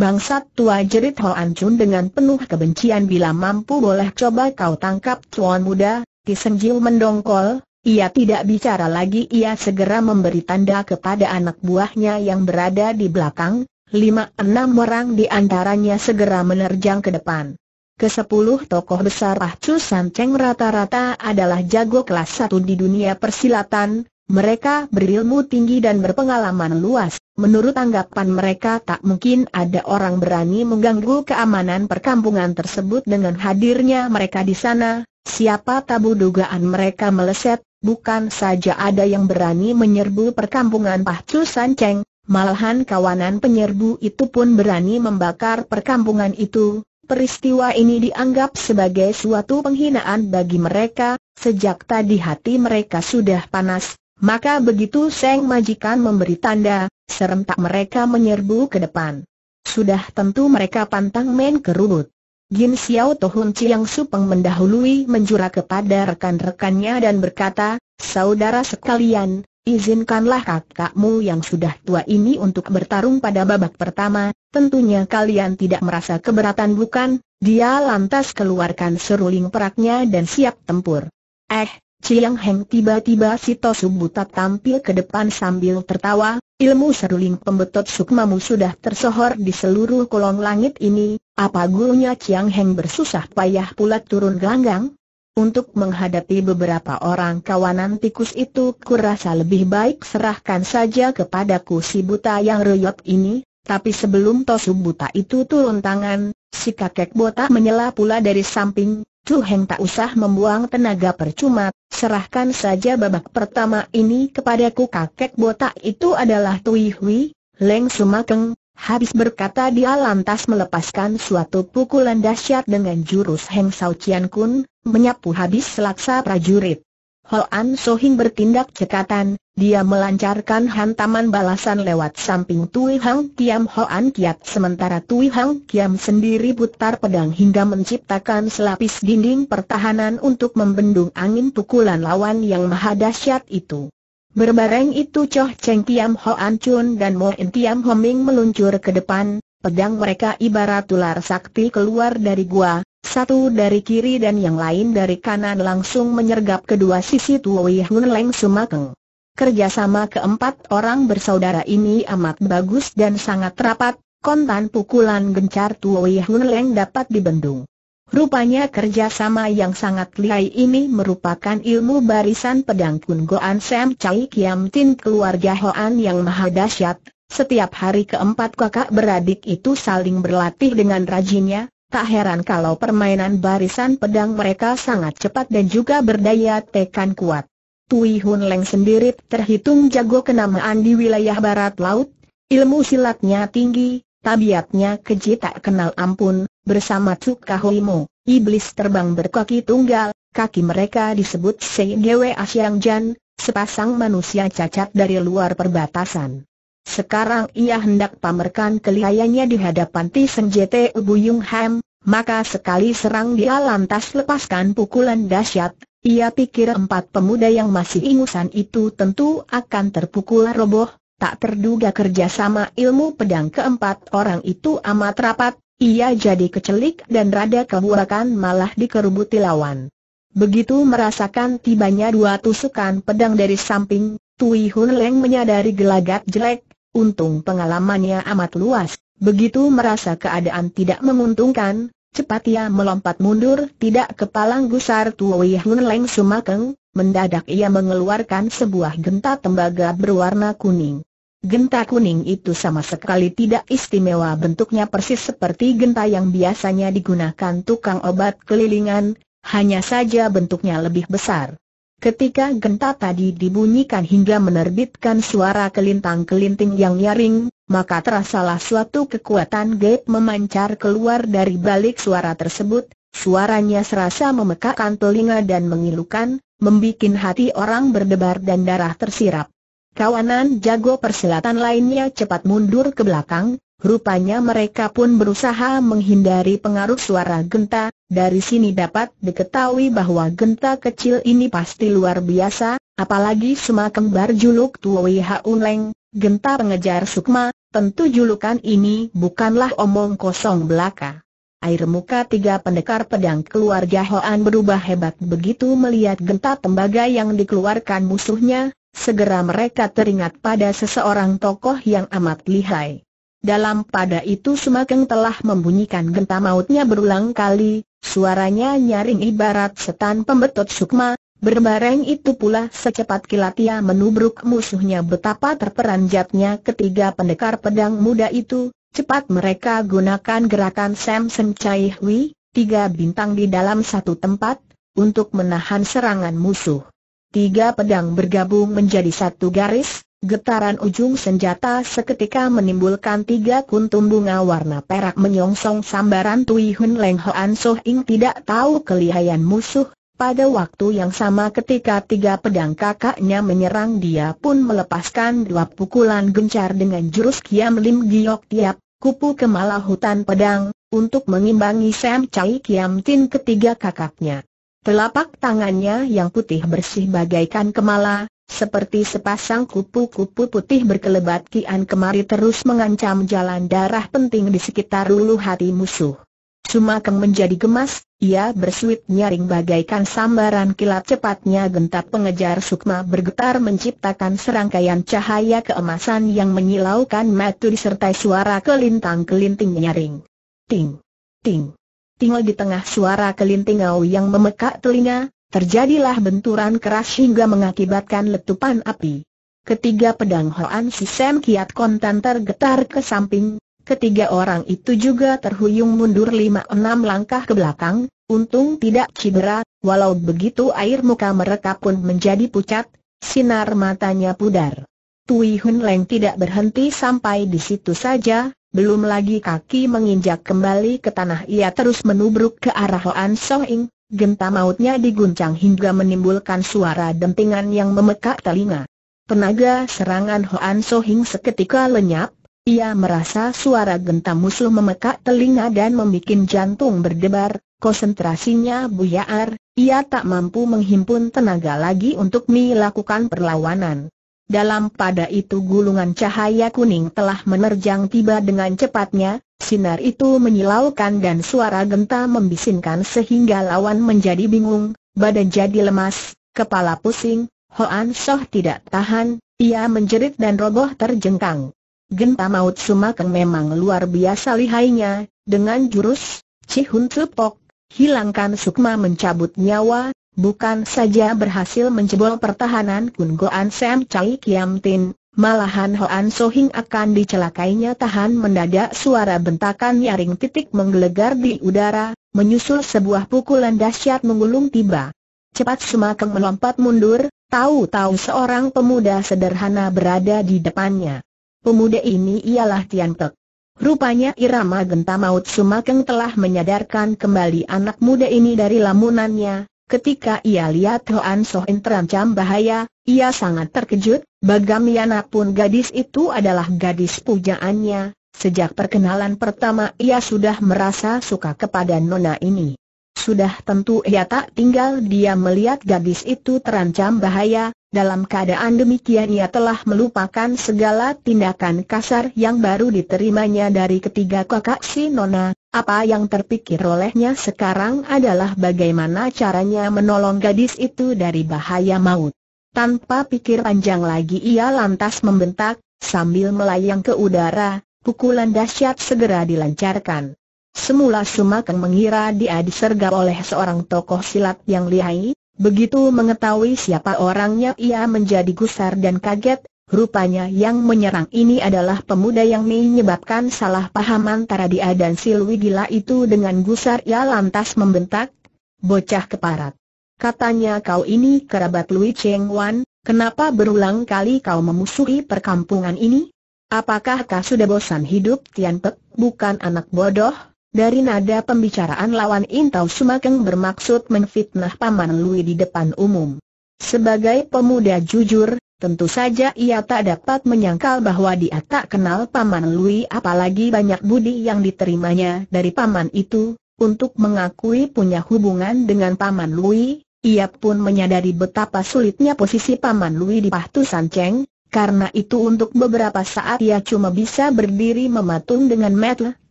Bangsat tua jerit Ho An Chun dengan penuh kebencian bila mampu boleh coba kau tangkap tuan muda, Tisengjiu mendongkol, ia tidak bicara lagi ia segera memberi tanda kepada anak buahnya yang berada di belakang, lima enam orang di antaranya segera menerjang ke depan. Kesepuluh tokoh besar Ah Chu San Cheng rata-rata adalah jago kelas satu di dunia persilatan, mereka berilmu tinggi dan berpengalaman luas, menurut anggapan mereka tak mungkin ada orang berani mengganggu keamanan perkampungan tersebut dengan hadirnya mereka di sana, Siapa tabu dugaan mereka meleset, bukan saja ada yang berani menyerbu perkampungan Pahcu Sanceng, malahan kawanan penyerbu itu pun berani membakar perkampungan itu. Peristiwa ini dianggap sebagai suatu penghinaan bagi mereka, sejak tadi hati mereka sudah panas, maka begitu Seng Majikan memberi tanda, serentak mereka menyerbu ke depan. Sudah tentu mereka pantang main kerubut. Yin Xiao Tohun Chiang Supeng mendahului menjura kepada rekan-rekannya dan berkata, Saudara sekalian, izinkanlah kakakmu yang sudah tua ini untuk bertarung pada babak pertama, tentunya kalian tidak merasa keberatan bukan? Dia lantas keluarkan seruling peraknya dan siap tempur. Eh, Ciang Heng tiba-tiba Tosu Tosubuta tampil ke depan sambil tertawa, ilmu seruling pembetot sukma sukmamu sudah tersohor di seluruh kolong langit ini, apa gurunya Ciang Heng bersusah payah pula turun gelanggang? Untuk menghadapi beberapa orang kawanan tikus itu kurasa lebih baik serahkan saja kepadaku si buta yang reyot ini, tapi sebelum Tosu buta itu turun tangan, si kakek buta menyela pula dari samping, Chu Heng tak usah membuang tenaga percuma, serahkan saja babak pertama ini kepadaku kakek botak itu adalah Tui Hui, Leng Sumakeng, Habis berkata dia lantas melepaskan suatu pukulan dahsyat dengan jurus Heng Sao Chian Kun, menyapu habis selaksa prajurit. Hoan Sohing bertindak cekatan, dia melancarkan hantaman balasan lewat samping Tui Hang Kiam Hoan Kiat sementara Tui Hang Kiam sendiri putar pedang hingga menciptakan selapis dinding pertahanan untuk membendung angin pukulan lawan yang maha dahsyat itu. Berbareng itu Choh Cheng Kiam Hoan Chun dan Mo In Kiam Homing meluncur ke depan, pedang mereka ibarat ular sakti keluar dari gua, satu dari kiri dan yang lain dari kanan langsung menyergap kedua sisi Tui Hun Leng Sumakeng. Kerjasama keempat orang bersaudara ini amat bagus dan sangat rapat, kontan pukulan gencar Tuoi Hun Leng dapat dibendung. Rupanya kerjasama yang sangat lihai ini merupakan ilmu barisan pedang Kun Goan Sam Chai Kiam Tin keluarga Hoan yang maha dahsyat. Setiap hari keempat kakak beradik itu saling berlatih dengan rajinnya, Tak heran kalau permainan barisan pedang mereka sangat cepat dan juga berdaya tekan kuat. Tui Hun Leng sendiri terhitung jago kenamaan di wilayah barat laut, ilmu silatnya tinggi, tabiatnya keji tak kenal ampun, bersama Cuka Kahoimo, iblis terbang berkaki tunggal, kaki mereka disebut Gwe Asyang Jan, sepasang manusia cacat dari luar perbatasan. Sekarang ia hendak pamerkan kelihayanya di hadapan Ti Ubu Ubuyung Ham, maka sekali serang dia lantas lepaskan pukulan dahsyat, ia pikir empat pemuda yang masih ingusan itu tentu akan terpukul roboh, tak terduga kerjasama ilmu pedang keempat orang itu amat rapat, ia jadi kecelik dan rada kebuakan malah dikerubuti lawan. Begitu merasakan tibanya dua tusukan pedang dari samping, Tui Hun Leng menyadari gelagat jelek, untung pengalamannya amat luas, begitu merasa keadaan tidak menguntungkan, Cepat ia melompat mundur, tidak kepalang gusar Tuwi Hun Leng Sumakeng, mendadak ia mengeluarkan sebuah genta tembaga berwarna kuning. Genta kuning itu sama sekali tidak istimewa bentuknya persis seperti genta yang biasanya digunakan tukang obat kelilingan, hanya saja bentuknya lebih besar. Ketika genta tadi dibunyikan hingga menerbitkan suara kelintang-kelinting yang nyaring, maka terasalah suatu kekuatan gaib memancar keluar dari balik suara tersebut, suaranya serasa memekakkan telinga dan mengilukan, membuat hati orang berdebar dan darah tersirap. Kawanan jago persilatan lainnya cepat mundur ke belakang, Rupanya mereka pun berusaha menghindari pengaruh suara genta, dari sini dapat diketahui bahwa genta kecil ini pasti luar biasa, apalagi semakin berjuluk Tuwi Haunleng, genta pengejar sukma, tentu julukan ini bukanlah omong kosong belaka. Air muka tiga pendekar pedang keluarga Hoan berubah hebat begitu melihat genta tembaga yang dikeluarkan musuhnya, segera mereka teringat pada seseorang tokoh yang amat lihai. Dalam pada itu Sumakeng telah membunyikan genta mautnya berulang kali, suaranya nyaring ibarat setan pembetot sukma, berbareng itu pula secepat kilat ia menubruk musuhnya betapa terperanjatnya ketiga pendekar pedang muda itu, cepat mereka gunakan gerakan Samson Chai Hui, tiga bintang di dalam satu tempat, untuk menahan serangan musuh. Tiga pedang bergabung menjadi satu garis, Getaran ujung senjata seketika menimbulkan tiga kuntum bunga warna perak menyongsong sambaran Tui Hun Leng Hoan Soh Ing tidak tahu kelihayan musuh. Pada waktu yang sama ketika tiga pedang kakaknya menyerang dia pun melepaskan dua pukulan gencar dengan jurus Kiam Lim Giok Tiap, kupu kemala hutan pedang, untuk mengimbangi Sam Chai Kiam Tin ketiga kakaknya. Telapak tangannya yang putih bersih bagaikan kemala, seperti sepasang kupu-kupu putih berkelebat kian kemari terus mengancam jalan darah penting di sekitar lulu hati musuh. Sumakeng menjadi gemas, ia bersuit nyaring bagaikan sambaran kilat cepatnya gentap pengejar sukma bergetar menciptakan serangkaian cahaya keemasan yang menyilaukan mata disertai suara kelintang-kelinting nyaring. Ting! Ting! Tinggal di tengah suara kelinting au yang memekak telinga, Terjadilah benturan keras hingga mengakibatkan letupan api. Ketiga pedang Hoan Si Sam Kiat Kontan tergetar ke samping, ketiga orang itu juga terhuyung mundur lima enam langkah ke belakang, untung tidak cedera, walau begitu air muka mereka pun menjadi pucat, sinar matanya pudar. Tui Hun Leng tidak berhenti sampai di situ saja, belum lagi kaki menginjak kembali ke tanah ia terus menubruk ke arah Hoan Ing, Genta mautnya diguncang hingga menimbulkan suara dentingan yang memekak telinga. Tenaga serangan Hoan Sohing seketika lenyap, ia merasa suara genta musuh memekak telinga dan membuat jantung berdebar, konsentrasinya buyar, ia tak mampu menghimpun tenaga lagi untuk melakukan perlawanan. Dalam pada itu gulungan cahaya kuning telah menerjang tiba dengan cepatnya, Sinar itu menyilaukan dan suara genta membisinkan sehingga lawan menjadi bingung, badan jadi lemas, kepala pusing, Hoan Soh tidak tahan, ia menjerit dan roboh terjengkang. Genta maut Sumakeng memang luar biasa lihainya, dengan jurus, Cihun tepok, hilangkan sukma mencabut nyawa, bukan saja berhasil menjebol pertahanan Kun Goan Sam Chai Kiam Tin, Malahan Hoan Sohing akan dicelakainya tahan mendadak suara bentakan nyaring titik menggelegar di udara, menyusul sebuah pukulan dahsyat menggulung tiba. Cepat Sumakeng melompat mundur, tahu-tahu seorang pemuda sederhana berada di depannya. Pemuda ini ialah Tian Pek. Rupanya irama genta maut Sumakeng telah menyadarkan kembali anak muda ini dari lamunannya, ketika ia lihat Hoan Sohing terancam bahaya, ia sangat terkejut, bagaimanapun pun gadis itu adalah gadis pujaannya, sejak perkenalan pertama ia sudah merasa suka kepada nona ini. Sudah tentu ia tak tinggal dia melihat gadis itu terancam bahaya, dalam keadaan demikian ia telah melupakan segala tindakan kasar yang baru diterimanya dari ketiga kakak si Nona, apa yang terpikir olehnya sekarang adalah bagaimana caranya menolong gadis itu dari bahaya maut. Tanpa pikir panjang lagi ia lantas membentak, sambil melayang ke udara, pukulan dahsyat segera dilancarkan. Semula Sumakeng mengira dia disergap oleh seorang tokoh silat yang lihai, begitu mengetahui siapa orangnya ia menjadi gusar dan kaget, Rupanya yang menyerang ini adalah pemuda yang menyebabkan salah paham antara dia dan si Lui Gila itu dengan gusar ia lantas membentak, bocah keparat. Katanya kau ini kerabat Lui Cheng Wan, kenapa berulang kali kau memusuhi perkampungan ini? Apakah kau sudah bosan hidup Tian Pek, bukan anak bodoh? Dari nada pembicaraan lawan Intau Sumakeng bermaksud menfitnah Paman Lui di depan umum. Sebagai pemuda jujur, tentu saja ia tak dapat menyangkal bahwa dia tak kenal Paman Lui apalagi banyak budi yang diterimanya dari Paman itu, untuk mengakui punya hubungan dengan Paman Lui, ia pun menyadari betapa sulitnya posisi Paman Lui di Pahtu Sanceng, karena itu untuk beberapa saat ia cuma bisa berdiri mematung dengan metel,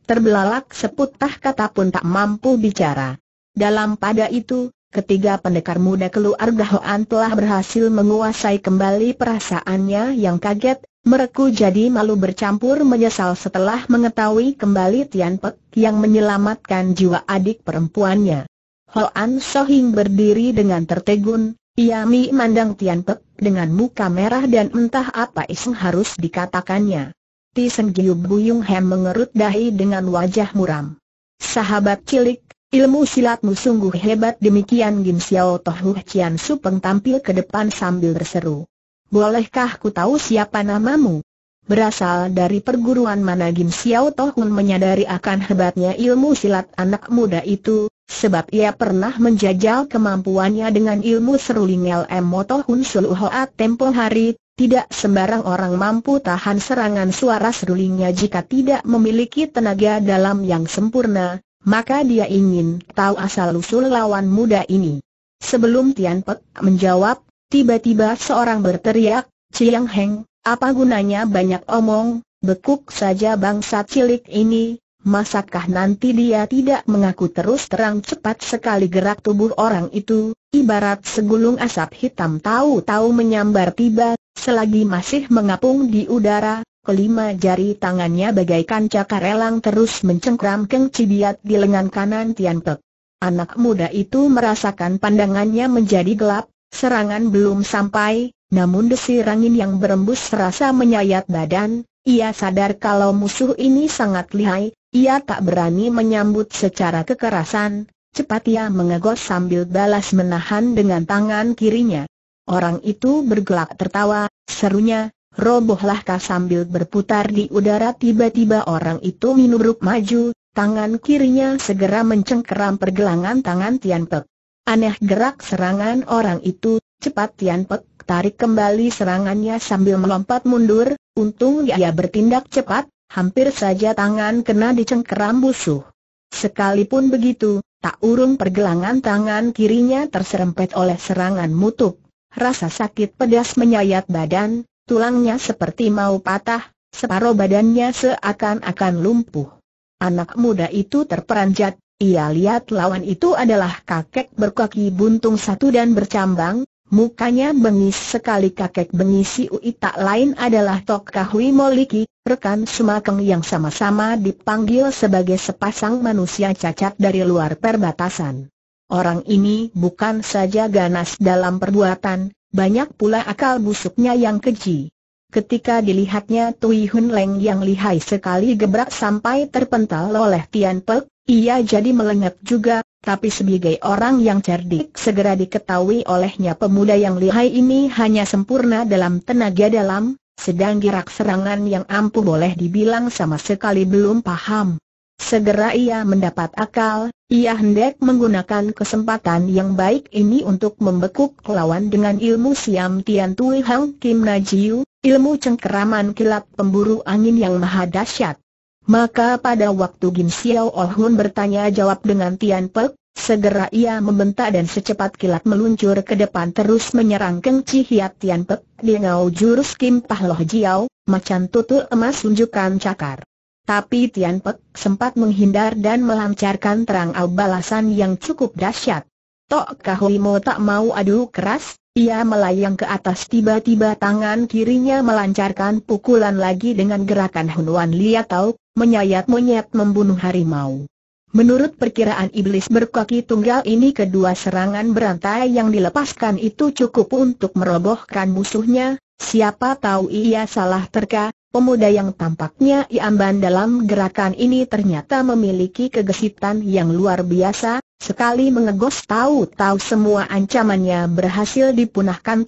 terbelalak seputah kata pun tak mampu bicara. Dalam pada itu, ketiga pendekar muda keluarga Hoan telah berhasil menguasai kembali perasaannya yang kaget, mereka jadi malu bercampur menyesal setelah mengetahui kembali Tian Pek yang menyelamatkan jiwa adik perempuannya. Hoan Sohing berdiri dengan tertegun, ia memandang Tian Pek dengan muka merah dan entah apa iseng harus dikatakannya. Tisen Giu Buyung Hem mengerut dahi dengan wajah muram. Sahabat cilik, ilmu silatmu sungguh hebat demikian Gin Xiao Tohu Cian Supeng tampil ke depan sambil berseru. Bolehkah ku tahu siapa namamu? berasal dari perguruan Managim Xiao Tohun menyadari akan hebatnya ilmu silat anak muda itu, sebab ia pernah menjajal kemampuannya dengan ilmu seruling LM Tohun Suluhoa tempo hari, tidak sembarang orang mampu tahan serangan suara serulingnya jika tidak memiliki tenaga dalam yang sempurna, maka dia ingin tahu asal-usul lawan muda ini. Sebelum Tian Pek menjawab, tiba-tiba seorang berteriak, Ciang Heng, apa gunanya banyak omong, bekuk saja bangsa cilik ini, masakah nanti dia tidak mengaku terus terang cepat sekali gerak tubuh orang itu, ibarat segulung asap hitam tahu-tahu menyambar tiba, selagi masih mengapung di udara, Kelima jari tangannya bagaikan cakar elang terus mencengkram Keng Cibiat di lengan kanan Tian Pek. Anak muda itu merasakan pandangannya menjadi gelap, serangan belum sampai, namun desir angin yang berembus serasa menyayat badan, ia sadar kalau musuh ini sangat lihai, ia tak berani menyambut secara kekerasan, cepat ia mengegos sambil balas menahan dengan tangan kirinya. Orang itu bergelak tertawa, serunya, robohlah kah sambil berputar di udara tiba-tiba orang itu minubruk maju, tangan kirinya segera mencengkeram pergelangan tangan Tian Pek. Aneh gerak serangan orang itu, cepat Tian Pek tarik kembali serangannya sambil melompat mundur, untung ia bertindak cepat, hampir saja tangan kena dicengkeram musuh. Sekalipun begitu, tak urung pergelangan tangan kirinya terserempet oleh serangan mutuk. Rasa sakit pedas menyayat badan, tulangnya seperti mau patah, separuh badannya seakan-akan lumpuh. Anak muda itu terperanjat, ia lihat lawan itu adalah kakek berkaki buntung satu dan bercambang, Mukanya bengis sekali kakek bengisi Ui tak lain adalah Tok Kahui Moliki, rekan Sumakeng yang sama-sama dipanggil sebagai sepasang manusia cacat dari luar perbatasan. Orang ini bukan saja ganas dalam perbuatan, banyak pula akal busuknya yang keji. Ketika dilihatnya Tui Hun Leng yang lihai sekali gebrak sampai terpental oleh Tian Pek, ia jadi melengat juga, tapi sebagai orang yang cerdik segera diketahui olehnya pemuda yang lihai ini hanya sempurna dalam tenaga dalam, sedang gerak serangan yang ampuh boleh dibilang sama sekali belum paham. Segera ia mendapat akal, ia hendak menggunakan kesempatan yang baik ini untuk membekuk lawan dengan ilmu Siam Tian Tui Hang Kim Najiu, ilmu cengkeraman kilat pemburu angin yang maha dahsyat. Maka pada waktu Gim Xiao Oh bertanya jawab dengan Tian Pek, segera ia membentak dan secepat kilat meluncur ke depan terus menyerang Keng Chi Hiat Tian Pek, ngau jurus Kim Pahloh Jiao, macan tutul emas tunjukkan cakar. Tapi Tian Pek sempat menghindar dan melancarkan terang au balasan yang cukup dahsyat. Tok Kahuimo tak mau adu keras, ia melayang ke atas tiba-tiba tangan kirinya melancarkan pukulan lagi dengan gerakan Hunwan Liatau, menyayat monyet membunuh harimau. Menurut perkiraan iblis berkaki tunggal ini kedua serangan berantai yang dilepaskan itu cukup untuk merobohkan musuhnya, siapa tahu ia salah terka, pemuda yang tampaknya iamban dalam gerakan ini ternyata memiliki kegesitan yang luar biasa, sekali mengegos tahu-tahu semua ancamannya berhasil dipunahkan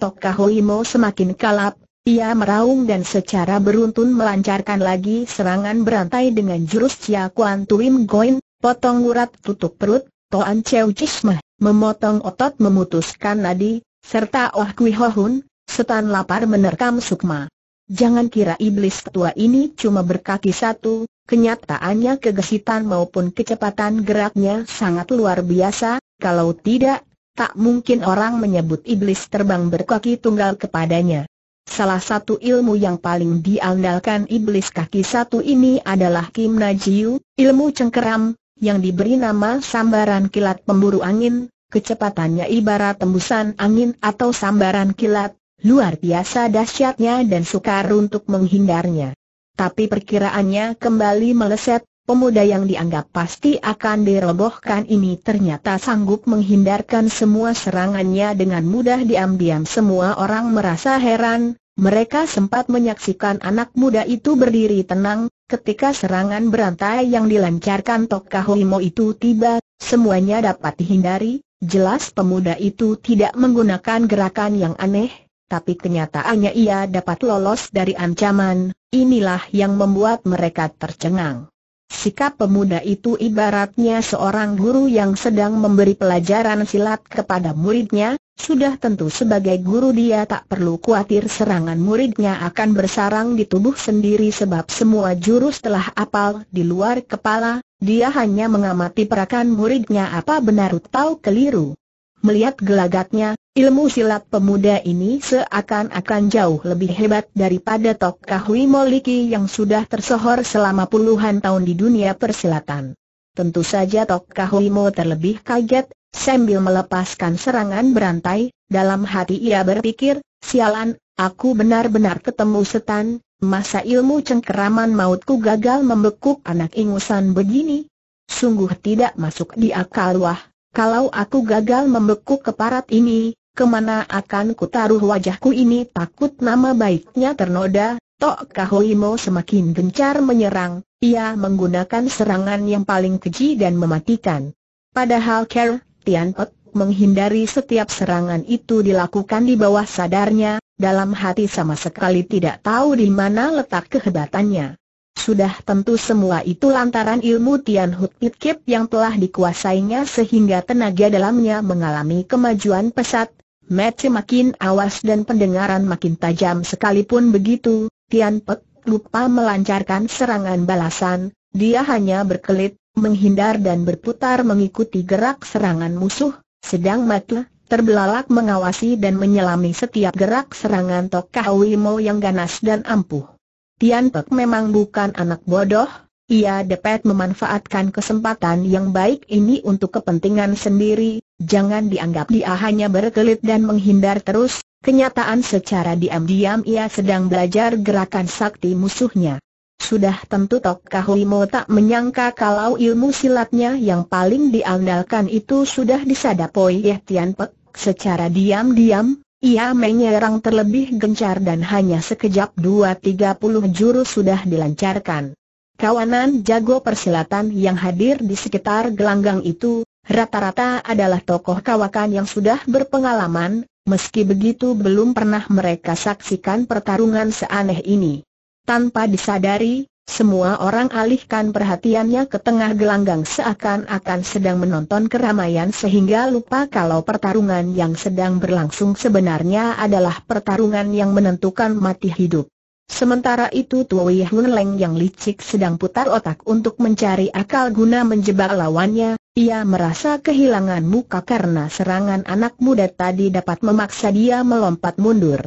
mo semakin kalap, ia meraung dan secara beruntun melancarkan lagi serangan berantai dengan jurus Chia Kuan Tuim Goin, potong urat tutup perut, Toan Cheu Chismah, memotong otot memutuskan nadi, serta Oh Kui Ho Hun, setan lapar menerkam sukma. Jangan kira iblis tua ini cuma berkaki satu, kenyataannya kegesitan maupun kecepatan geraknya sangat luar biasa, kalau tidak, tak mungkin orang menyebut iblis terbang berkaki tunggal kepadanya. Salah satu ilmu yang paling diandalkan iblis kaki satu ini adalah Kim Najiu, ilmu cengkeram, yang diberi nama sambaran kilat pemburu angin, kecepatannya ibarat tembusan angin atau sambaran kilat, luar biasa dahsyatnya dan sukar untuk menghindarnya. Tapi perkiraannya kembali meleset, pemuda yang dianggap pasti akan dirobohkan ini ternyata sanggup menghindarkan semua serangannya dengan mudah diam-diam semua orang merasa heran, mereka sempat menyaksikan anak muda itu berdiri tenang, ketika serangan berantai yang dilancarkan Tokahoimo itu tiba, semuanya dapat dihindari, jelas pemuda itu tidak menggunakan gerakan yang aneh, tapi kenyataannya ia dapat lolos dari ancaman, inilah yang membuat mereka tercengang. Sikap pemuda itu ibaratnya seorang guru yang sedang memberi pelajaran silat kepada muridnya, sudah tentu sebagai guru dia tak perlu khawatir serangan muridnya akan bersarang di tubuh sendiri sebab semua jurus telah apal di luar kepala, dia hanya mengamati perakan muridnya apa benar atau keliru. Melihat gelagatnya, Ilmu silat pemuda ini seakan-akan jauh lebih hebat daripada Tok Kahwi Moliki yang sudah tersohor selama puluhan tahun di dunia persilatan. Tentu saja Tok Kahwi Mo terlebih kaget, sambil melepaskan serangan berantai, dalam hati ia berpikir, sialan, aku benar-benar ketemu setan, masa ilmu cengkeraman mautku gagal membekuk anak ingusan begini? Sungguh tidak masuk di akal wah, kalau aku gagal membekuk keparat ini, kemana akan kutaruh wajahku ini takut nama baiknya ternoda, Tok Kahoimo semakin gencar menyerang, ia menggunakan serangan yang paling keji dan mematikan. Padahal Ker, Tian Pek, menghindari setiap serangan itu dilakukan di bawah sadarnya, dalam hati sama sekali tidak tahu di mana letak kehebatannya. Sudah tentu semua itu lantaran ilmu Tian Hut Pit Kip yang telah dikuasainya sehingga tenaga dalamnya mengalami kemajuan pesat, mata makin awas dan pendengaran makin tajam sekalipun begitu, Tian Pek lupa melancarkan serangan balasan, dia hanya berkelit, menghindar dan berputar mengikuti gerak serangan musuh, sedang Matle terbelalak mengawasi dan menyelami setiap gerak serangan Tok Kahwimo yang ganas dan ampuh. Tian Pek memang bukan anak bodoh, ia dapat memanfaatkan kesempatan yang baik ini untuk kepentingan sendiri, jangan dianggap dia hanya berkelit dan menghindar terus, kenyataan secara diam-diam ia sedang belajar gerakan sakti musuhnya. Sudah tentu Tok Mo tak menyangka kalau ilmu silatnya yang paling diandalkan itu sudah disadapoi ya Tian Pek secara diam-diam, ia menyerang terlebih gencar dan hanya sekejap dua tiga puluh jurus sudah dilancarkan. Kawanan jago persilatan yang hadir di sekitar gelanggang itu, rata-rata adalah tokoh kawakan yang sudah berpengalaman, meski begitu belum pernah mereka saksikan pertarungan seaneh ini. Tanpa disadari, semua orang alihkan perhatiannya ke tengah gelanggang seakan-akan sedang menonton keramaian sehingga lupa kalau pertarungan yang sedang berlangsung sebenarnya adalah pertarungan yang menentukan mati hidup. Sementara itu Tuwi Hun Leng yang licik sedang putar otak untuk mencari akal guna menjebak lawannya, ia merasa kehilangan muka karena serangan anak muda tadi dapat memaksa dia melompat mundur.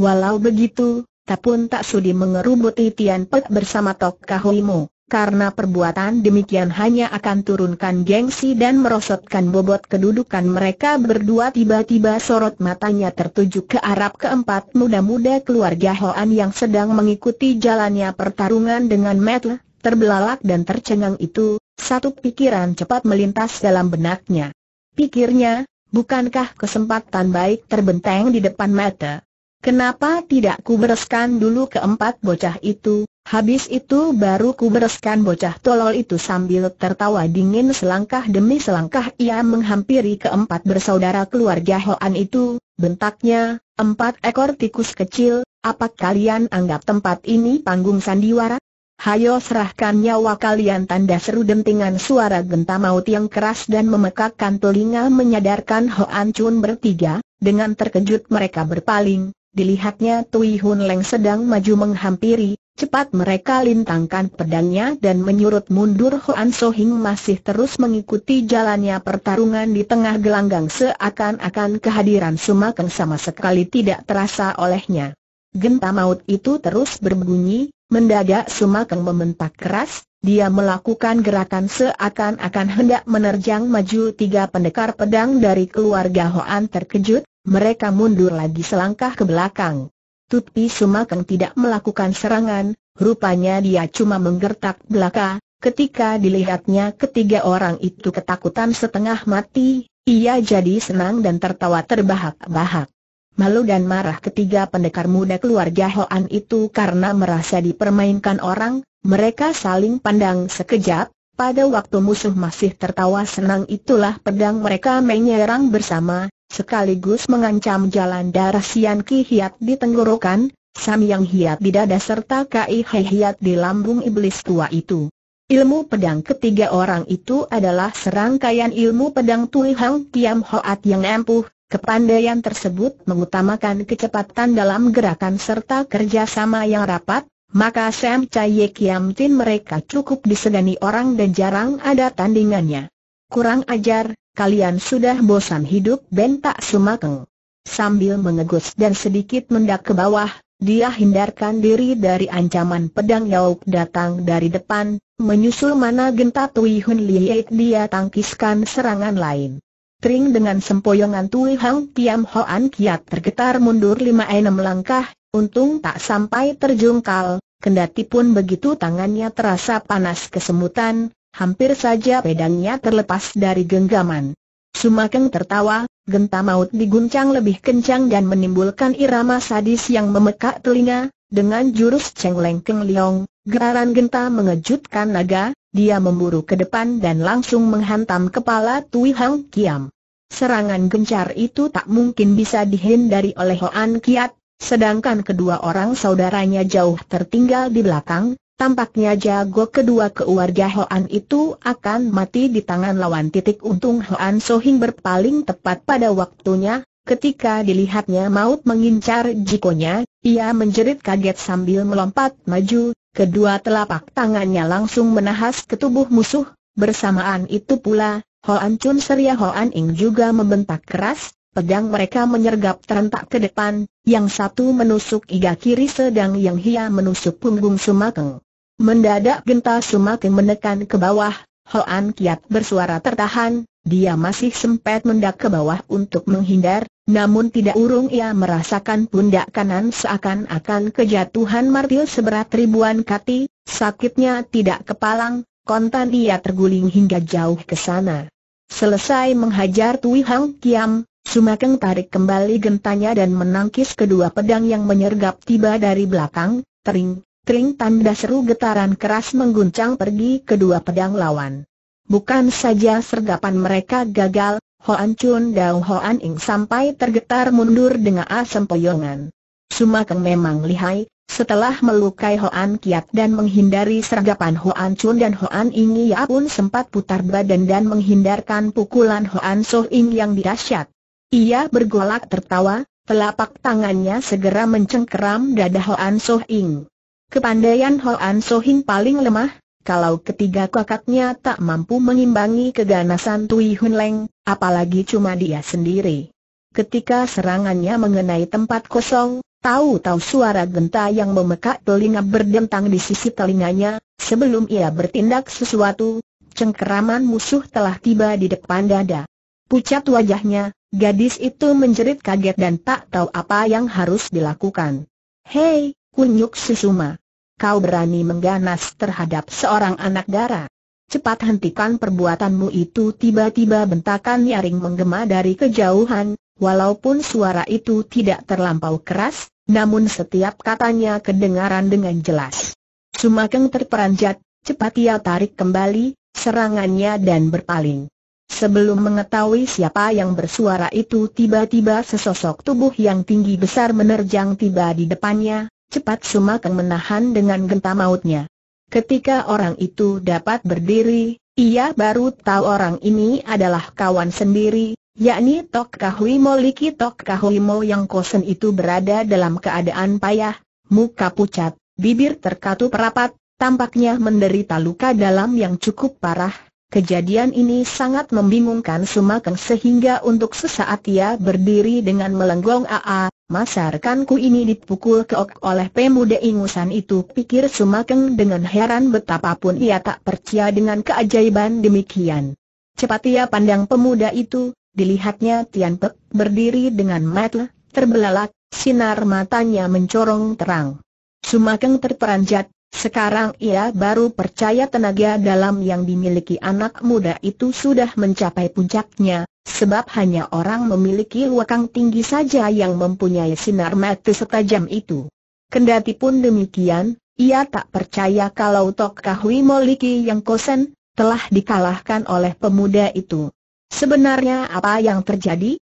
Walau begitu, kita pun tak sudi mengerubuti Tian Pek bersama Tok Kahuimu, karena perbuatan demikian hanya akan turunkan gengsi dan merosotkan bobot kedudukan mereka berdua tiba-tiba sorot matanya tertuju ke Arab keempat muda-muda keluarga Hoan yang sedang mengikuti jalannya pertarungan dengan Metle, terbelalak dan tercengang itu, satu pikiran cepat melintas dalam benaknya. Pikirnya, bukankah kesempatan baik terbenteng di depan mata? Kenapa tidak kubereskan dulu keempat bocah itu, habis itu baru kubereskan bocah tolol itu sambil tertawa dingin selangkah demi selangkah ia menghampiri keempat bersaudara keluarga Hoan itu, bentaknya, empat ekor tikus kecil, apa kalian anggap tempat ini panggung sandiwara? Hayo serahkan nyawa kalian tanda seru dentingan suara genta maut yang keras dan memekakkan telinga menyadarkan Hoan Chun bertiga, dengan terkejut mereka berpaling, dilihatnya Tui Hun Leng sedang maju menghampiri, cepat mereka lintangkan pedangnya dan menyurut mundur Hoan So Hing masih terus mengikuti jalannya pertarungan di tengah gelanggang seakan-akan kehadiran Suma Keng sama sekali tidak terasa olehnya. Genta maut itu terus berbunyi, mendadak Suma Keng membentak keras, dia melakukan gerakan seakan-akan hendak menerjang maju tiga pendekar pedang dari keluarga Hoan terkejut, mereka mundur lagi selangkah ke belakang. Tutpi Sumakeng tidak melakukan serangan, rupanya dia cuma menggertak belaka, ketika dilihatnya ketiga orang itu ketakutan setengah mati, ia jadi senang dan tertawa terbahak-bahak. Malu dan marah ketiga pendekar muda keluarga Hoan itu karena merasa dipermainkan orang, mereka saling pandang sekejap, pada waktu musuh masih tertawa senang itulah pedang mereka menyerang bersama, sekaligus mengancam jalan darah Sian Ki Hiat di tenggorokan, Sam Yang Hiat di dada serta Kai He Hiat di lambung iblis tua itu. Ilmu pedang ketiga orang itu adalah serangkaian ilmu pedang Tui Hang Kiam Hoat yang empuh. kepandaian tersebut mengutamakan kecepatan dalam gerakan serta kerjasama yang rapat, maka Sam Chai Kiam Tin mereka cukup disegani orang dan jarang ada tandingannya. Kurang ajar, kalian sudah bosan hidup bentak Sumakeng. Sambil mengegus dan sedikit mendak ke bawah, dia hindarkan diri dari ancaman pedang Yauk datang dari depan, menyusul mana genta Tui Hun Liek dia tangkiskan serangan lain. Tring dengan sempoyongan Tui Hang Tiam Hoan Kiat tergetar mundur lima enam langkah, untung tak sampai terjungkal, kendati pun begitu tangannya terasa panas kesemutan, Hampir saja pedangnya terlepas dari genggaman. Sumakeng tertawa, genta maut diguncang lebih kencang dan menimbulkan irama sadis yang memekak telinga, dengan jurus Cheng Leng Keng Liong, geraran genta mengejutkan naga, dia memburu ke depan dan langsung menghantam kepala Tui Hang Kiam. Serangan gencar itu tak mungkin bisa dihindari oleh Hoan Kiat, sedangkan kedua orang saudaranya jauh tertinggal di belakang, Tampaknya jago kedua keluarga Hoan itu akan mati di tangan lawan titik untung Hoan Sohing berpaling tepat pada waktunya, ketika dilihatnya maut mengincar jikonya, ia menjerit kaget sambil melompat maju, kedua telapak tangannya langsung menahas ke tubuh musuh, bersamaan itu pula, Hoan Chun Seria Hoan Ing juga membentak keras, pedang mereka menyergap terentak ke depan, yang satu menusuk iga kiri sedang yang hia menusuk punggung Sumakeng. Mendadak genta semakin menekan ke bawah, Hoan Kiat bersuara tertahan, dia masih sempat mendak ke bawah untuk menghindar, namun tidak urung ia merasakan pundak kanan seakan-akan kejatuhan martil seberat ribuan kati, sakitnya tidak kepalang, kontan ia terguling hingga jauh ke sana. Selesai menghajar Tui Hang Kiam, Sumakeng tarik kembali gentanya dan menangkis kedua pedang yang menyergap tiba dari belakang, tering, Kling tanda seru getaran keras mengguncang pergi kedua pedang lawan. Bukan saja sergapan mereka gagal, Hoan Chun Dao Hoan Ing sampai tergetar mundur dengan asempoyongan. Sumakeng memang lihai, setelah melukai Hoan Kiat dan menghindari sergapan Hoan Chun dan Hoan Ing ia pun sempat putar badan dan menghindarkan pukulan Hoan Soh Ing yang dirasyat. Ia bergolak tertawa, telapak tangannya segera mencengkeram dada Hoan Soh Ing. Kepandaian Hoan Sohin paling lemah, kalau ketiga kakaknya tak mampu mengimbangi keganasan Tui Hun Leng, apalagi cuma dia sendiri. Ketika serangannya mengenai tempat kosong, tahu-tahu suara genta yang memekak telinga berdentang di sisi telinganya, sebelum ia bertindak sesuatu, cengkeraman musuh telah tiba di depan dada. Pucat wajahnya, gadis itu menjerit kaget dan tak tahu apa yang harus dilakukan. Hei, kunyuk susuma kau berani mengganas terhadap seorang anak dara. Cepat hentikan perbuatanmu itu tiba-tiba bentakan nyaring menggema dari kejauhan, walaupun suara itu tidak terlampau keras, namun setiap katanya kedengaran dengan jelas. Sumakeng terperanjat, cepat ia tarik kembali, serangannya dan berpaling. Sebelum mengetahui siapa yang bersuara itu tiba-tiba sesosok tubuh yang tinggi besar menerjang tiba di depannya, cepat Sumakeng menahan dengan genta mautnya. Ketika orang itu dapat berdiri, ia baru tahu orang ini adalah kawan sendiri, yakni Tok Kahuimo Liki Tok Kahuimo yang kosen itu berada dalam keadaan payah, muka pucat, bibir terkatup rapat, tampaknya menderita luka dalam yang cukup parah. Kejadian ini sangat membingungkan Sumakeng sehingga untuk sesaat ia berdiri dengan melenggong AA, Masa rekanku ini dipukul keok oleh pemuda ingusan itu pikir Sumakeng dengan heran betapapun ia tak percaya dengan keajaiban demikian. Cepat ia pandang pemuda itu, dilihatnya Tian Pek berdiri dengan matle, terbelalak, sinar matanya mencorong terang. Sumakeng terperanjat, sekarang ia baru percaya tenaga dalam yang dimiliki anak muda itu sudah mencapai puncaknya, Sebab hanya orang memiliki wakang tinggi saja yang mempunyai sinar mata setajam itu. Kendati pun demikian, ia tak percaya kalau Tok Kahui Moliki yang kosen, telah dikalahkan oleh pemuda itu. Sebenarnya apa yang terjadi?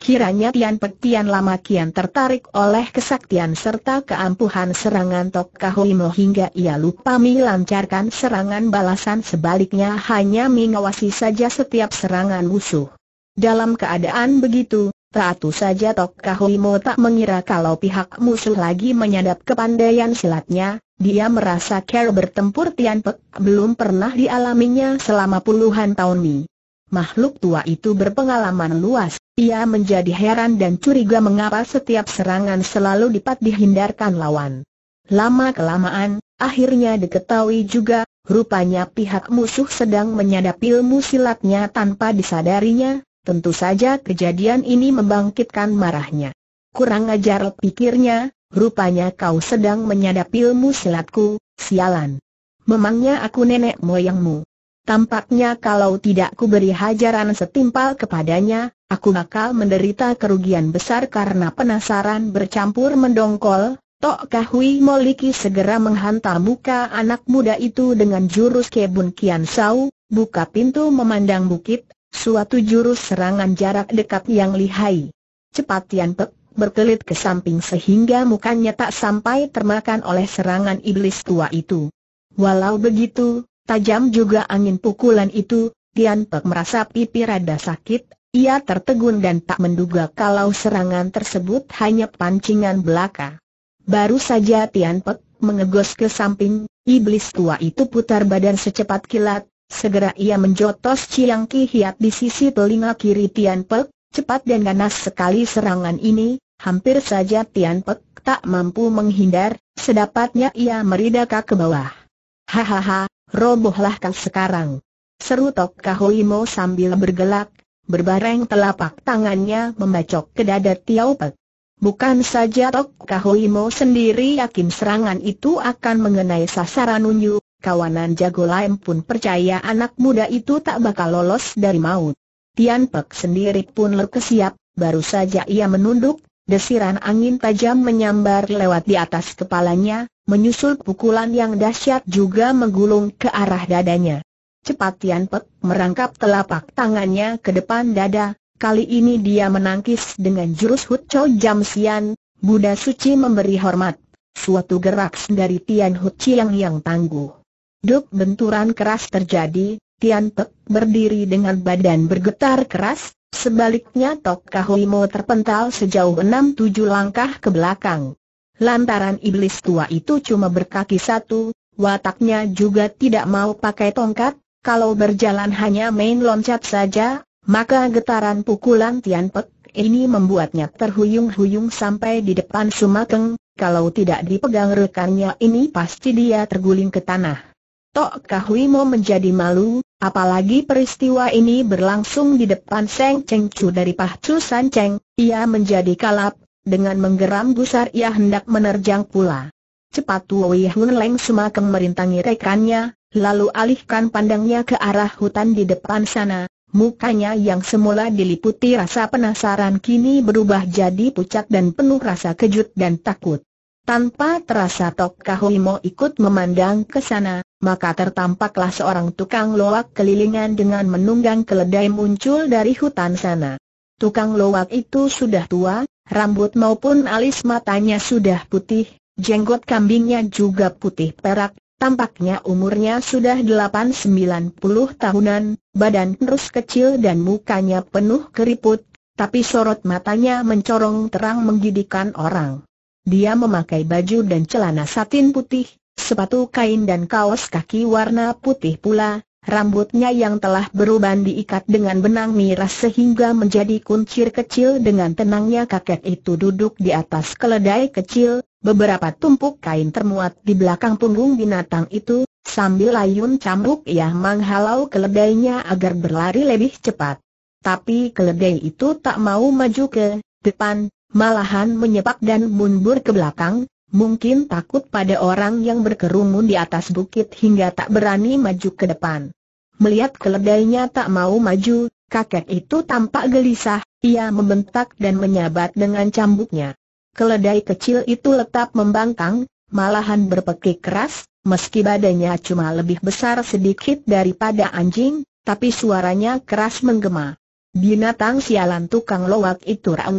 Kiranya Tian Pek Tian lama kian tertarik oleh kesaktian serta keampuhan serangan Tok Kahui Mo hingga ia lupa melancarkan serangan balasan sebaliknya hanya mengawasi saja setiap serangan musuh. Dalam keadaan begitu, Ratu saja Tok Kahuimo tak mengira kalau pihak musuh lagi menyadap kepandaian silatnya, dia merasa care bertempur Tian Pek belum pernah dialaminya selama puluhan tahun ini. Makhluk tua itu berpengalaman luas, ia menjadi heran dan curiga mengapa setiap serangan selalu dapat dihindarkan lawan. Lama-kelamaan, akhirnya diketahui juga, rupanya pihak musuh sedang menyadap ilmu silatnya tanpa disadarinya, Tentu saja kejadian ini membangkitkan marahnya. Kurang ajar pikirnya, rupanya kau sedang menyadap ilmu silatku, sialan. Memangnya aku nenek moyangmu. Tampaknya kalau tidak ku beri hajaran setimpal kepadanya, aku bakal menderita kerugian besar karena penasaran bercampur mendongkol, Tok Kahui Moliki segera menghantam muka anak muda itu dengan jurus Kebun Kian Sau, buka pintu memandang bukit, suatu jurus serangan jarak dekat yang lihai. Cepat Tian Pek berkelit ke samping sehingga mukanya tak sampai termakan oleh serangan iblis tua itu. Walau begitu, tajam juga angin pukulan itu, Tian Pek merasa pipi rada sakit, ia tertegun dan tak menduga kalau serangan tersebut hanya pancingan belaka. Baru saja Tian Pek mengegos ke samping, iblis tua itu putar badan secepat kilat, Segera ia menjotos Chiang Ki Hiat di sisi telinga kiri Tian Pek, cepat dan ganas sekali serangan ini, hampir saja Tian Pek tak mampu menghindar, sedapatnya ia meridaka ke bawah. Hahaha, robohlah kau sekarang. Seru Tok Kahoimo sambil bergelak, berbareng telapak tangannya membacok ke dada Tiao Pek. Bukan saja Tok Kahoimo sendiri yakin serangan itu akan mengenai sasaran Unyu, Kawanan Jago lain pun percaya anak muda itu tak bakal lolos dari maut. Tian Pek sendiri pun berkesiap, baru saja ia menunduk, desiran angin tajam menyambar lewat di atas kepalanya, menyusul pukulan yang dahsyat juga menggulung ke arah dadanya. Cepat Tian Pek merangkap telapak tangannya ke depan dada, Kali ini dia menangkis dengan jurus Hut Cho Jam Sian, Buddha Suci memberi hormat. Suatu gerak dari Tian Hut Chiang yang tangguh. Duk benturan keras terjadi, Tian Pek berdiri dengan badan bergetar keras, sebaliknya Tok Kahuimo terpental sejauh enam tujuh langkah ke belakang. Lantaran iblis tua itu cuma berkaki satu, wataknya juga tidak mau pakai tongkat, kalau berjalan hanya main loncat saja, maka getaran pukulan Tian Pek ini membuatnya terhuyung-huyung sampai di depan Sumakeng, kalau tidak dipegang rekannya ini pasti dia terguling ke tanah. Tok Kahuimo menjadi malu, apalagi peristiwa ini berlangsung di depan Seng Cheng Chu dari Chu San Cheng, ia menjadi kalap, dengan menggeram gusar ia hendak menerjang pula. Cepat Wei Hun Leng semakeng merintangi rekannya, lalu alihkan pandangnya ke arah hutan di depan sana, mukanya yang semula diliputi rasa penasaran kini berubah jadi pucat dan penuh rasa kejut dan takut. Tanpa terasa Tok Kahwimo ikut memandang ke sana, maka tertampaklah seorang tukang loak kelilingan dengan menunggang keledai muncul dari hutan sana. Tukang loak itu sudah tua, rambut maupun alis matanya sudah putih, jenggot kambingnya juga putih perak, tampaknya umurnya sudah 8-90 tahunan, badan terus kecil dan mukanya penuh keriput, tapi sorot matanya mencorong terang menggidikan orang. Dia memakai baju dan celana satin putih, sepatu kain dan kaos kaki warna putih pula, rambutnya yang telah beruban diikat dengan benang miras sehingga menjadi kuncir kecil dengan tenangnya kakek itu duduk di atas keledai kecil, beberapa tumpuk kain termuat di belakang punggung binatang itu, sambil layun cambuk ia menghalau keledainya agar berlari lebih cepat. Tapi keledai itu tak mau maju ke depan, malahan menyepak dan mundur ke belakang, mungkin takut pada orang yang berkerumun di atas bukit hingga tak berani maju ke depan. Melihat keledainya tak mau maju, kakek itu tampak gelisah, ia membentak dan menyabat dengan cambuknya. Keledai kecil itu letak membangkang, malahan berpekik keras, meski badannya cuma lebih besar sedikit daripada anjing, tapi suaranya keras menggema. Binatang sialan tukang lowak itu raung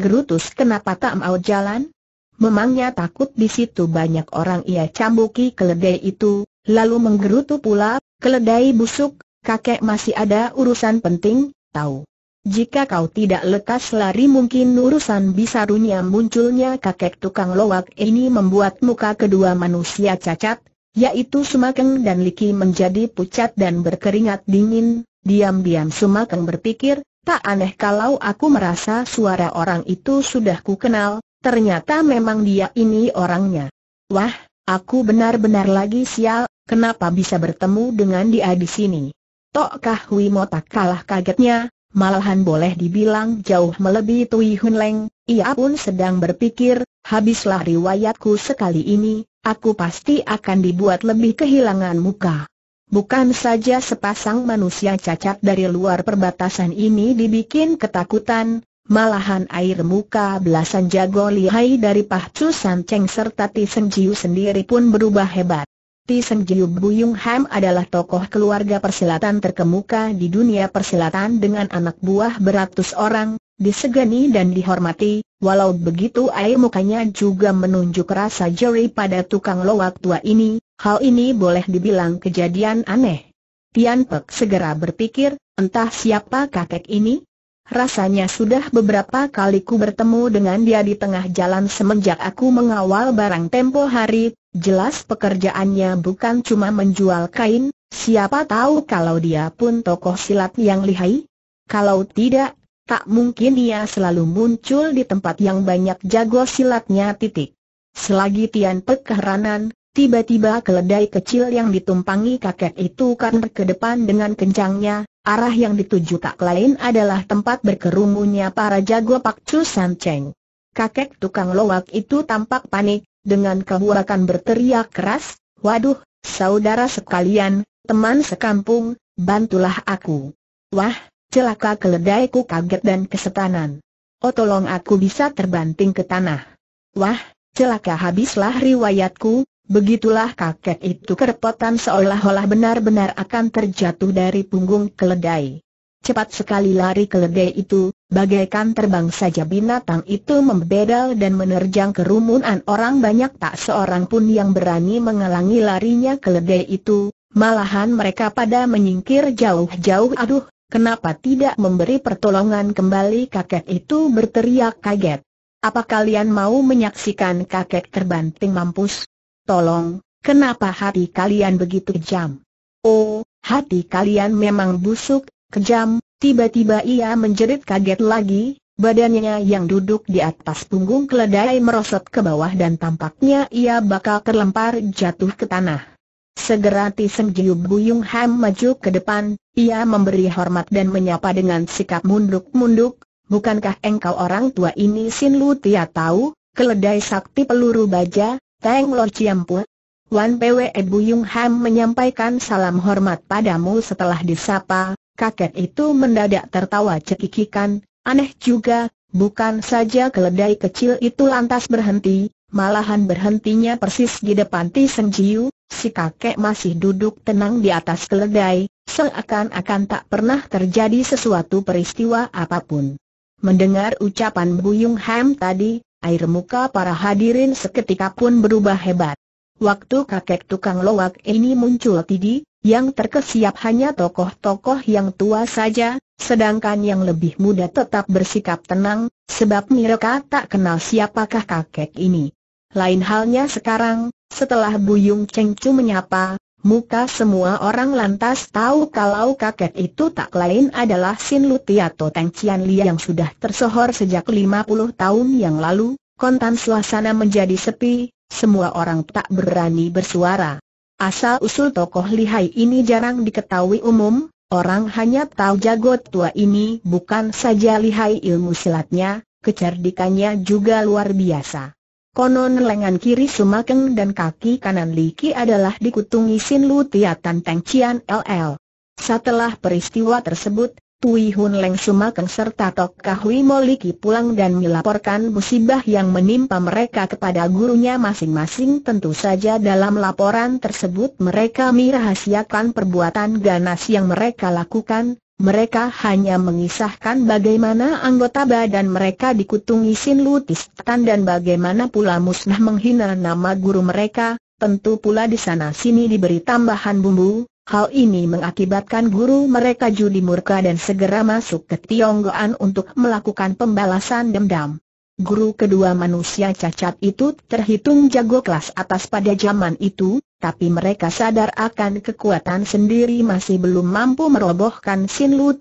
kenapa tak mau jalan? Memangnya takut di situ banyak orang ia cambuki keledai itu, lalu menggerutu pula, keledai busuk, kakek masih ada urusan penting, tahu. Jika kau tidak lekas lari mungkin urusan bisa runyam munculnya kakek tukang lowak ini membuat muka kedua manusia cacat, yaitu Sumakeng dan Liki menjadi pucat dan berkeringat dingin, diam-diam Sumakeng berpikir, Tak aneh kalau aku merasa suara orang itu sudah ku kenal, ternyata memang dia ini orangnya. Wah, aku benar-benar lagi sial, kenapa bisa bertemu dengan dia di sini? Tokkah Wimo tak kalah kagetnya, malahan boleh dibilang jauh melebihi Tui Hun Leng, ia pun sedang berpikir, habislah riwayatku sekali ini, aku pasti akan dibuat lebih kehilangan muka. Bukan saja sepasang manusia cacat dari luar perbatasan ini dibikin ketakutan, malahan air muka belasan jago lihai dari Pahcu Cheng serta Ti Jiu sendiri pun berubah hebat. Ti Senjiu Buyung Ham adalah tokoh keluarga persilatan terkemuka di dunia persilatan dengan anak buah beratus orang, disegani dan dihormati, walau begitu air mukanya juga menunjuk rasa jeri pada tukang lowak tua ini, Hal ini boleh dibilang kejadian aneh. Tian Pek segera berpikir, entah siapa kakek ini? Rasanya sudah beberapa kali ku bertemu dengan dia di tengah jalan semenjak aku mengawal barang tempo hari, jelas pekerjaannya bukan cuma menjual kain, siapa tahu kalau dia pun tokoh silat yang lihai? Kalau tidak, tak mungkin dia selalu muncul di tempat yang banyak jago silatnya titik. Selagi Tian Pek keheranan, Tiba-tiba keledai kecil yang ditumpangi kakek itu kan ke depan dengan kencangnya, arah yang dituju tak lain adalah tempat berkerumunnya para jago Pak Chu San Cheng. Kakek tukang lowak itu tampak panik, dengan kehuakan berteriak keras, Waduh, saudara sekalian, teman sekampung, bantulah aku. Wah, celaka keledai ku kaget dan kesetanan. Oh tolong aku bisa terbanting ke tanah. Wah, celaka habislah riwayatku, Begitulah kakek itu kerepotan seolah-olah benar-benar akan terjatuh dari punggung keledai. Cepat sekali lari keledai itu, bagaikan terbang saja binatang itu membedal dan menerjang kerumunan orang banyak tak seorang pun yang berani mengelangi larinya keledai itu, malahan mereka pada menyingkir jauh-jauh aduh, kenapa tidak memberi pertolongan kembali kakek itu berteriak kaget. Apa kalian mau menyaksikan kakek terbanting mampus? Tolong, kenapa hati kalian begitu kejam? Oh, hati kalian memang busuk, kejam, tiba-tiba ia menjerit kaget lagi, badannya yang duduk di atas punggung keledai merosot ke bawah dan tampaknya ia bakal terlempar jatuh ke tanah. Segera Tiseng Jiu Buyung Ham maju ke depan, ia memberi hormat dan menyapa dengan sikap munduk-munduk, bukankah engkau orang tua ini Sin Lu Tia tahu, keledai sakti peluru baja, Teng Lo Pu. Wan Pwe Buyung Ham menyampaikan salam hormat padamu setelah disapa, kakek itu mendadak tertawa cekikikan, aneh juga, bukan saja keledai kecil itu lantas berhenti, malahan berhentinya persis di depan Tiseng Seng Jiu, si kakek masih duduk tenang di atas keledai, seakan-akan tak pernah terjadi sesuatu peristiwa apapun. Mendengar ucapan Bu Buyung Ham tadi, air muka para hadirin seketika pun berubah hebat. Waktu kakek tukang lowak ini muncul tadi, yang terkesiap hanya tokoh-tokoh yang tua saja, sedangkan yang lebih muda tetap bersikap tenang, sebab mereka tak kenal siapakah kakek ini. Lain halnya sekarang, setelah Buyung Cheng Chu menyapa, Muka semua orang lantas tahu kalau kakek itu tak lain adalah Sin Lutiato Teng Cian Li yang sudah tersohor sejak 50 tahun yang lalu, kontan suasana menjadi sepi, semua orang tak berani bersuara. Asal-usul tokoh lihai ini jarang diketahui umum, orang hanya tahu jagot tua ini bukan saja lihai ilmu silatnya, kecerdikannya juga luar biasa. Konon lengan kiri Sumakeng dan kaki kanan Li Ki adalah dikutungi Sin Lu Tiatan Teng Cian LL. Setelah peristiwa tersebut, Tui Hun Leng Sumakeng serta Tok Kahui Moliki pulang dan melaporkan musibah yang menimpa mereka kepada gurunya masing-masing tentu saja dalam laporan tersebut mereka merahasiakan perbuatan ganas yang mereka lakukan, mereka hanya mengisahkan bagaimana anggota badan mereka dikutungi Sin Lutis Tan dan bagaimana pula musnah menghina nama guru mereka, tentu pula di sana sini diberi tambahan bumbu, hal ini mengakibatkan guru mereka judi murka dan segera masuk ke Tionggoan untuk melakukan pembalasan dendam. Guru kedua manusia cacat itu terhitung jago kelas atas pada zaman itu, tapi mereka sadar akan kekuatan sendiri masih belum mampu merobohkan Sin Lu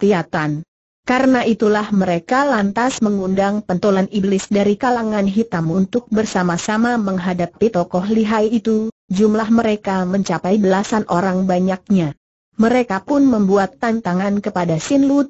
Karena itulah mereka lantas mengundang pentolan iblis dari kalangan hitam untuk bersama-sama menghadapi tokoh lihai itu, jumlah mereka mencapai belasan orang banyaknya. Mereka pun membuat tantangan kepada Sin Lu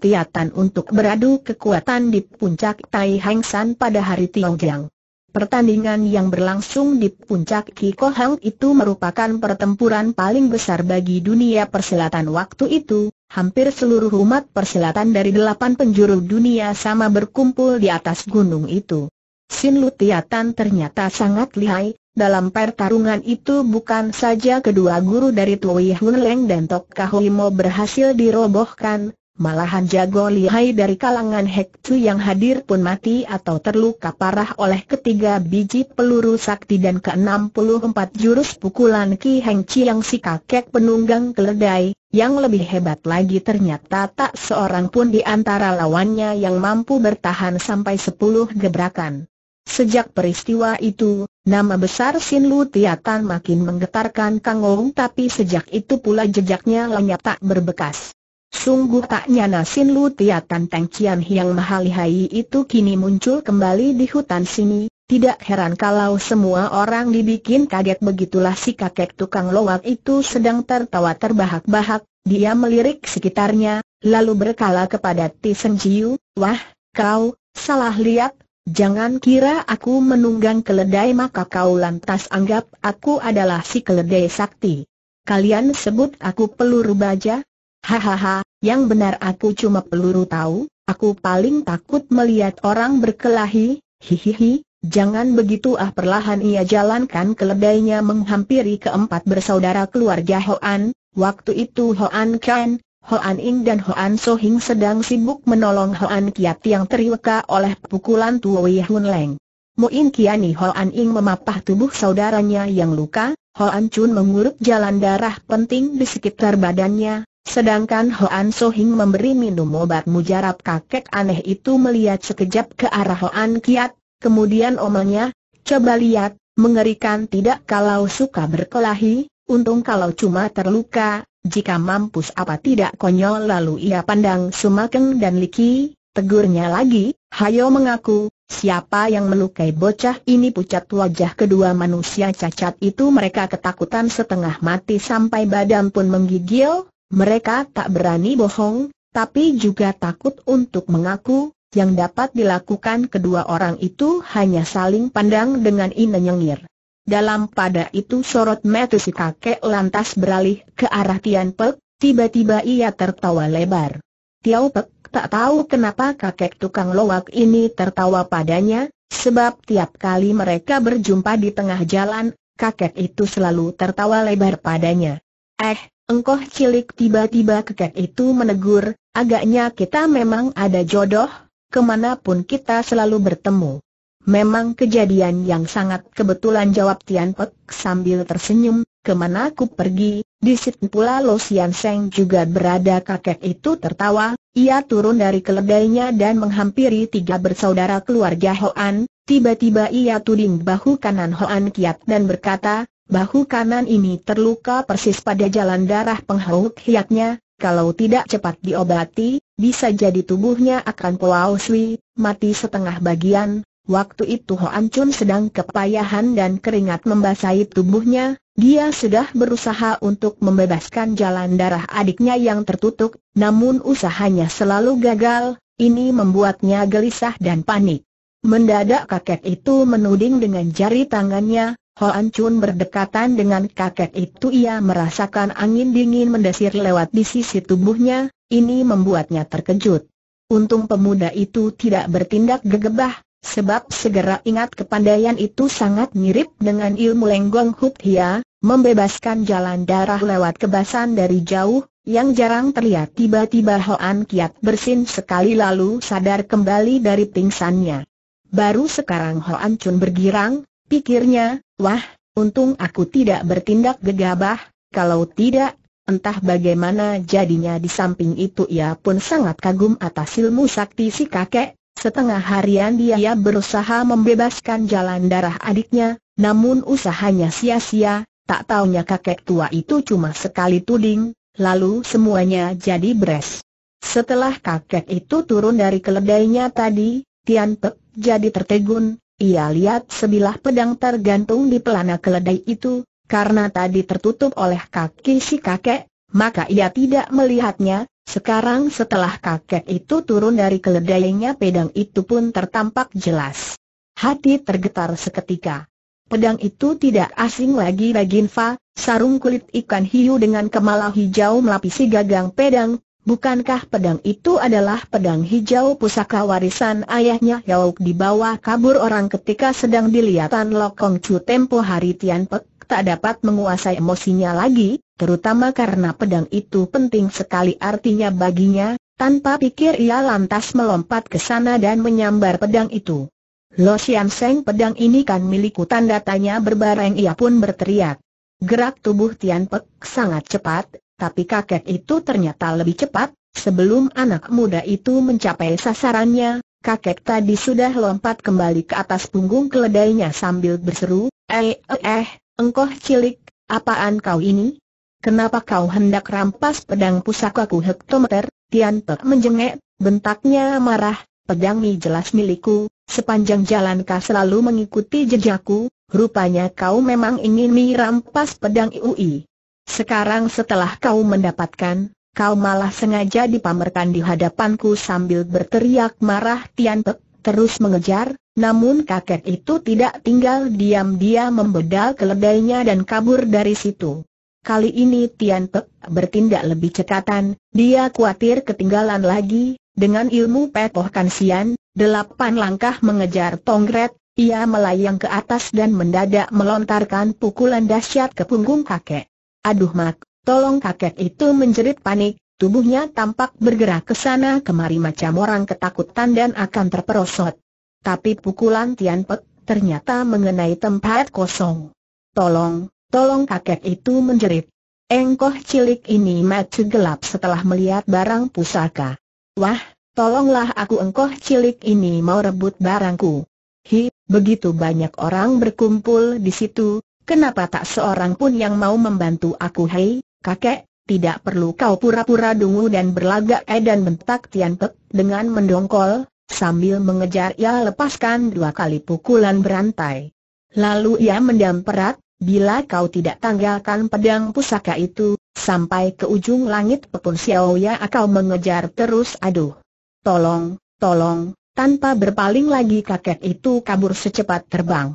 untuk beradu kekuatan di puncak Tai Hang San pada hari Tiong Tiogjang. Pertandingan yang berlangsung di puncak Kikohang itu merupakan pertempuran paling besar bagi dunia perselatan waktu itu. Hampir seluruh umat perselatan dari delapan penjuru dunia sama berkumpul di atas gunung itu. Sin Lutiatan ternyata sangat lihai, dalam pertarungan itu bukan saja kedua guru dari Tui Hun Leng dan Tok Mo berhasil dirobohkan, Malahan jago lihai dari kalangan Hekcu yang hadir pun mati atau terluka parah oleh ketiga biji peluru sakti dan ke-64 jurus pukulan Ki Heng Chi yang si kakek penunggang keledai, yang lebih hebat lagi ternyata tak seorang pun di antara lawannya yang mampu bertahan sampai 10 gebrakan. Sejak peristiwa itu, nama besar Sin Lu Tiatan makin menggetarkan Kang Ong tapi sejak itu pula jejaknya lenyap tak berbekas. Sungguh tak nyana Sin Lu Tiatan Teng Cian Hiang Mahalihai itu kini muncul kembali di hutan sini, tidak heran kalau semua orang dibikin kaget begitulah si kakek tukang lowak itu sedang tertawa terbahak-bahak, dia melirik sekitarnya, lalu berkala kepada Ti Sen Jiu, wah, kau, salah lihat, jangan kira aku menunggang keledai maka kau lantas anggap aku adalah si keledai sakti. Kalian sebut aku peluru baja, Hahaha, yang benar aku cuma peluru tahu, aku paling takut melihat orang berkelahi, hihihi, jangan begitu ah perlahan ia jalankan keledainya menghampiri keempat bersaudara keluarga Hoan, waktu itu Hoan Kan, Hoan Ing dan Hoan Sohing sedang sibuk menolong Hoan Kiat yang terluka oleh pukulan Wei Hun Leng. Muin Kiani Hoan Ing memapah tubuh saudaranya yang luka, Hoan Chun mengurut jalan darah penting di sekitar badannya, Sedangkan Hoan Sohing memberi minum obat mujarab kakek aneh itu melihat sekejap ke arah Hoan Kiat, kemudian omelnya, coba lihat, mengerikan tidak kalau suka berkelahi, untung kalau cuma terluka, jika mampus apa tidak konyol lalu ia pandang Sumakeng dan Liki, tegurnya lagi, hayo mengaku, siapa yang melukai bocah ini pucat wajah kedua manusia cacat itu mereka ketakutan setengah mati sampai badan pun menggigil, mereka tak berani bohong, tapi juga takut untuk mengaku, yang dapat dilakukan kedua orang itu hanya saling pandang dengan ina nyengir. Dalam pada itu sorot mata si kakek lantas beralih ke arah Tian Pek, tiba-tiba ia tertawa lebar. Tiao Pek tak tahu kenapa kakek tukang lowak ini tertawa padanya, sebab tiap kali mereka berjumpa di tengah jalan, kakek itu selalu tertawa lebar padanya. Eh, Engkoh cilik tiba-tiba kekek itu menegur, agaknya kita memang ada jodoh, kemanapun kita selalu bertemu. Memang kejadian yang sangat kebetulan jawab Tian Pek sambil tersenyum, kemana aku pergi, di situ pula Lo Sian Seng juga berada kakek itu tertawa, ia turun dari keledainya dan menghampiri tiga bersaudara keluarga Hoan, tiba-tiba ia tuding bahu kanan Hoan Kiat dan berkata, Bahu kanan ini terluka persis pada jalan darah penghaut hiaknya, kalau tidak cepat diobati, bisa jadi tubuhnya akan pulau sui, mati setengah bagian. Waktu itu Hoan Chun sedang kepayahan dan keringat membasahi tubuhnya, dia sudah berusaha untuk membebaskan jalan darah adiknya yang tertutup, namun usahanya selalu gagal, ini membuatnya gelisah dan panik. Mendadak kakek itu menuding dengan jari tangannya, Hoan Chun berdekatan dengan kakek itu ia merasakan angin dingin mendesir lewat di sisi tubuhnya, ini membuatnya terkejut. Untung pemuda itu tidak bertindak gegabah, sebab segera ingat kepandaian itu sangat mirip dengan ilmu lenggong Hut Hia, membebaskan jalan darah lewat kebasan dari jauh, yang jarang terlihat tiba-tiba Hoan Kiat bersin sekali lalu sadar kembali dari pingsannya. Baru sekarang Hoan Chun bergirang, Pikirnya, wah, untung aku tidak bertindak gegabah, kalau tidak, entah bagaimana jadinya di samping itu ia pun sangat kagum atas ilmu sakti si kakek, setengah harian dia berusaha membebaskan jalan darah adiknya, namun usahanya sia-sia, tak taunya kakek tua itu cuma sekali tuding, lalu semuanya jadi beres. Setelah kakek itu turun dari keledainya tadi, Tian Pek jadi tertegun, ia lihat sebilah pedang tergantung di pelana keledai itu, karena tadi tertutup oleh kaki si kakek, maka ia tidak melihatnya. Sekarang setelah kakek itu turun dari keledainya pedang itu pun tertampak jelas. Hati tergetar seketika. Pedang itu tidak asing lagi bagi Nfa, sarung kulit ikan hiu dengan kemala hijau melapisi gagang pedang, Bukankah pedang itu adalah pedang hijau pusaka warisan ayahnya Yauk dibawa kabur orang ketika sedang dilihatan Lokong Chu tempo hari Tian Pek tak dapat menguasai emosinya lagi, terutama karena pedang itu penting sekali artinya baginya, tanpa pikir ia lantas melompat ke sana dan menyambar pedang itu. Lo Xian Seng pedang ini kan milikku tanda tanya berbareng ia pun berteriak. Gerak tubuh Tian Pek sangat cepat, tapi kakek itu ternyata lebih cepat, sebelum anak muda itu mencapai sasarannya, kakek tadi sudah lompat kembali ke atas punggung keledainya sambil berseru, Eh, eh, eh, engkau cilik, apaan kau ini? Kenapa kau hendak rampas pedang pusakaku hektometer? Tian Pek menjengek, bentaknya marah, pedang mi jelas milikku, sepanjang jalan kau selalu mengikuti jejakku, rupanya kau memang ingin mi rampas pedang Iui. Sekarang setelah kau mendapatkan, kau malah sengaja dipamerkan di hadapanku sambil berteriak marah Tian Pek, terus mengejar, namun kakek itu tidak tinggal diam dia membedal keledainya dan kabur dari situ. Kali ini Tian Pek bertindak lebih cekatan, dia khawatir ketinggalan lagi, dengan ilmu petoh kansian, delapan langkah mengejar Tongret, ia melayang ke atas dan mendadak melontarkan pukulan dahsyat ke punggung kakek. Aduh mak, tolong kakek itu menjerit panik, tubuhnya tampak bergerak ke sana kemari macam orang ketakutan dan akan terperosot. Tapi pukulan Tian Pek ternyata mengenai tempat kosong. Tolong, tolong kakek itu menjerit. Engkoh cilik ini mati gelap setelah melihat barang pusaka. Wah, tolonglah aku engkoh cilik ini mau rebut barangku. Hi, begitu banyak orang berkumpul di situ, Kenapa tak seorang pun yang mau membantu aku hei, kakek, tidak perlu kau pura-pura dungu dan berlagak edan eh, bentak Tian Pek dengan mendongkol, sambil mengejar ia lepaskan dua kali pukulan berantai. Lalu ia mendam perat, bila kau tidak tanggalkan pedang pusaka itu, sampai ke ujung langit pepun Xiaoya akan mengejar terus aduh. Tolong, tolong, tanpa berpaling lagi kakek itu kabur secepat terbang.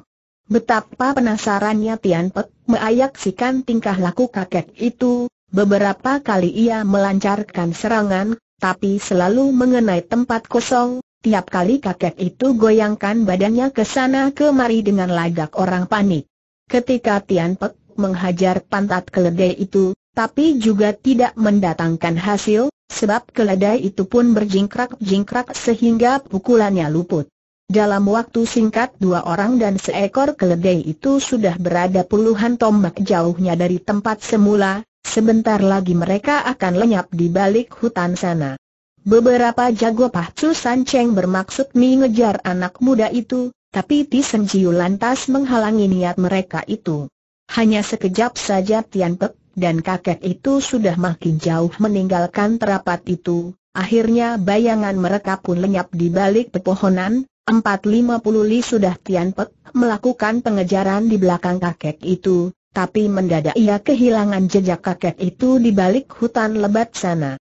Betapa penasarannya Tian Pek meayaksikan tingkah laku kakek itu, beberapa kali ia melancarkan serangan, tapi selalu mengenai tempat kosong, tiap kali kakek itu goyangkan badannya ke sana kemari dengan lagak orang panik. Ketika Tian Pek menghajar pantat keledai itu, tapi juga tidak mendatangkan hasil, sebab keledai itu pun berjingkrak-jingkrak sehingga pukulannya luput. Dalam waktu singkat dua orang dan seekor keledai itu sudah berada puluhan tombak jauhnya dari tempat semula, sebentar lagi mereka akan lenyap di balik hutan sana. Beberapa jago Pahcu Sanceng bermaksud mengejar anak muda itu, tapi Ti Senjiu lantas menghalangi niat mereka itu. Hanya sekejap saja Tian Pek dan kakek itu sudah makin jauh meninggalkan terapat itu, akhirnya bayangan mereka pun lenyap di balik pepohonan, 450 li sudah Tian Pek melakukan pengejaran di belakang kakek itu, tapi mendadak ia kehilangan jejak kakek itu di balik hutan lebat sana.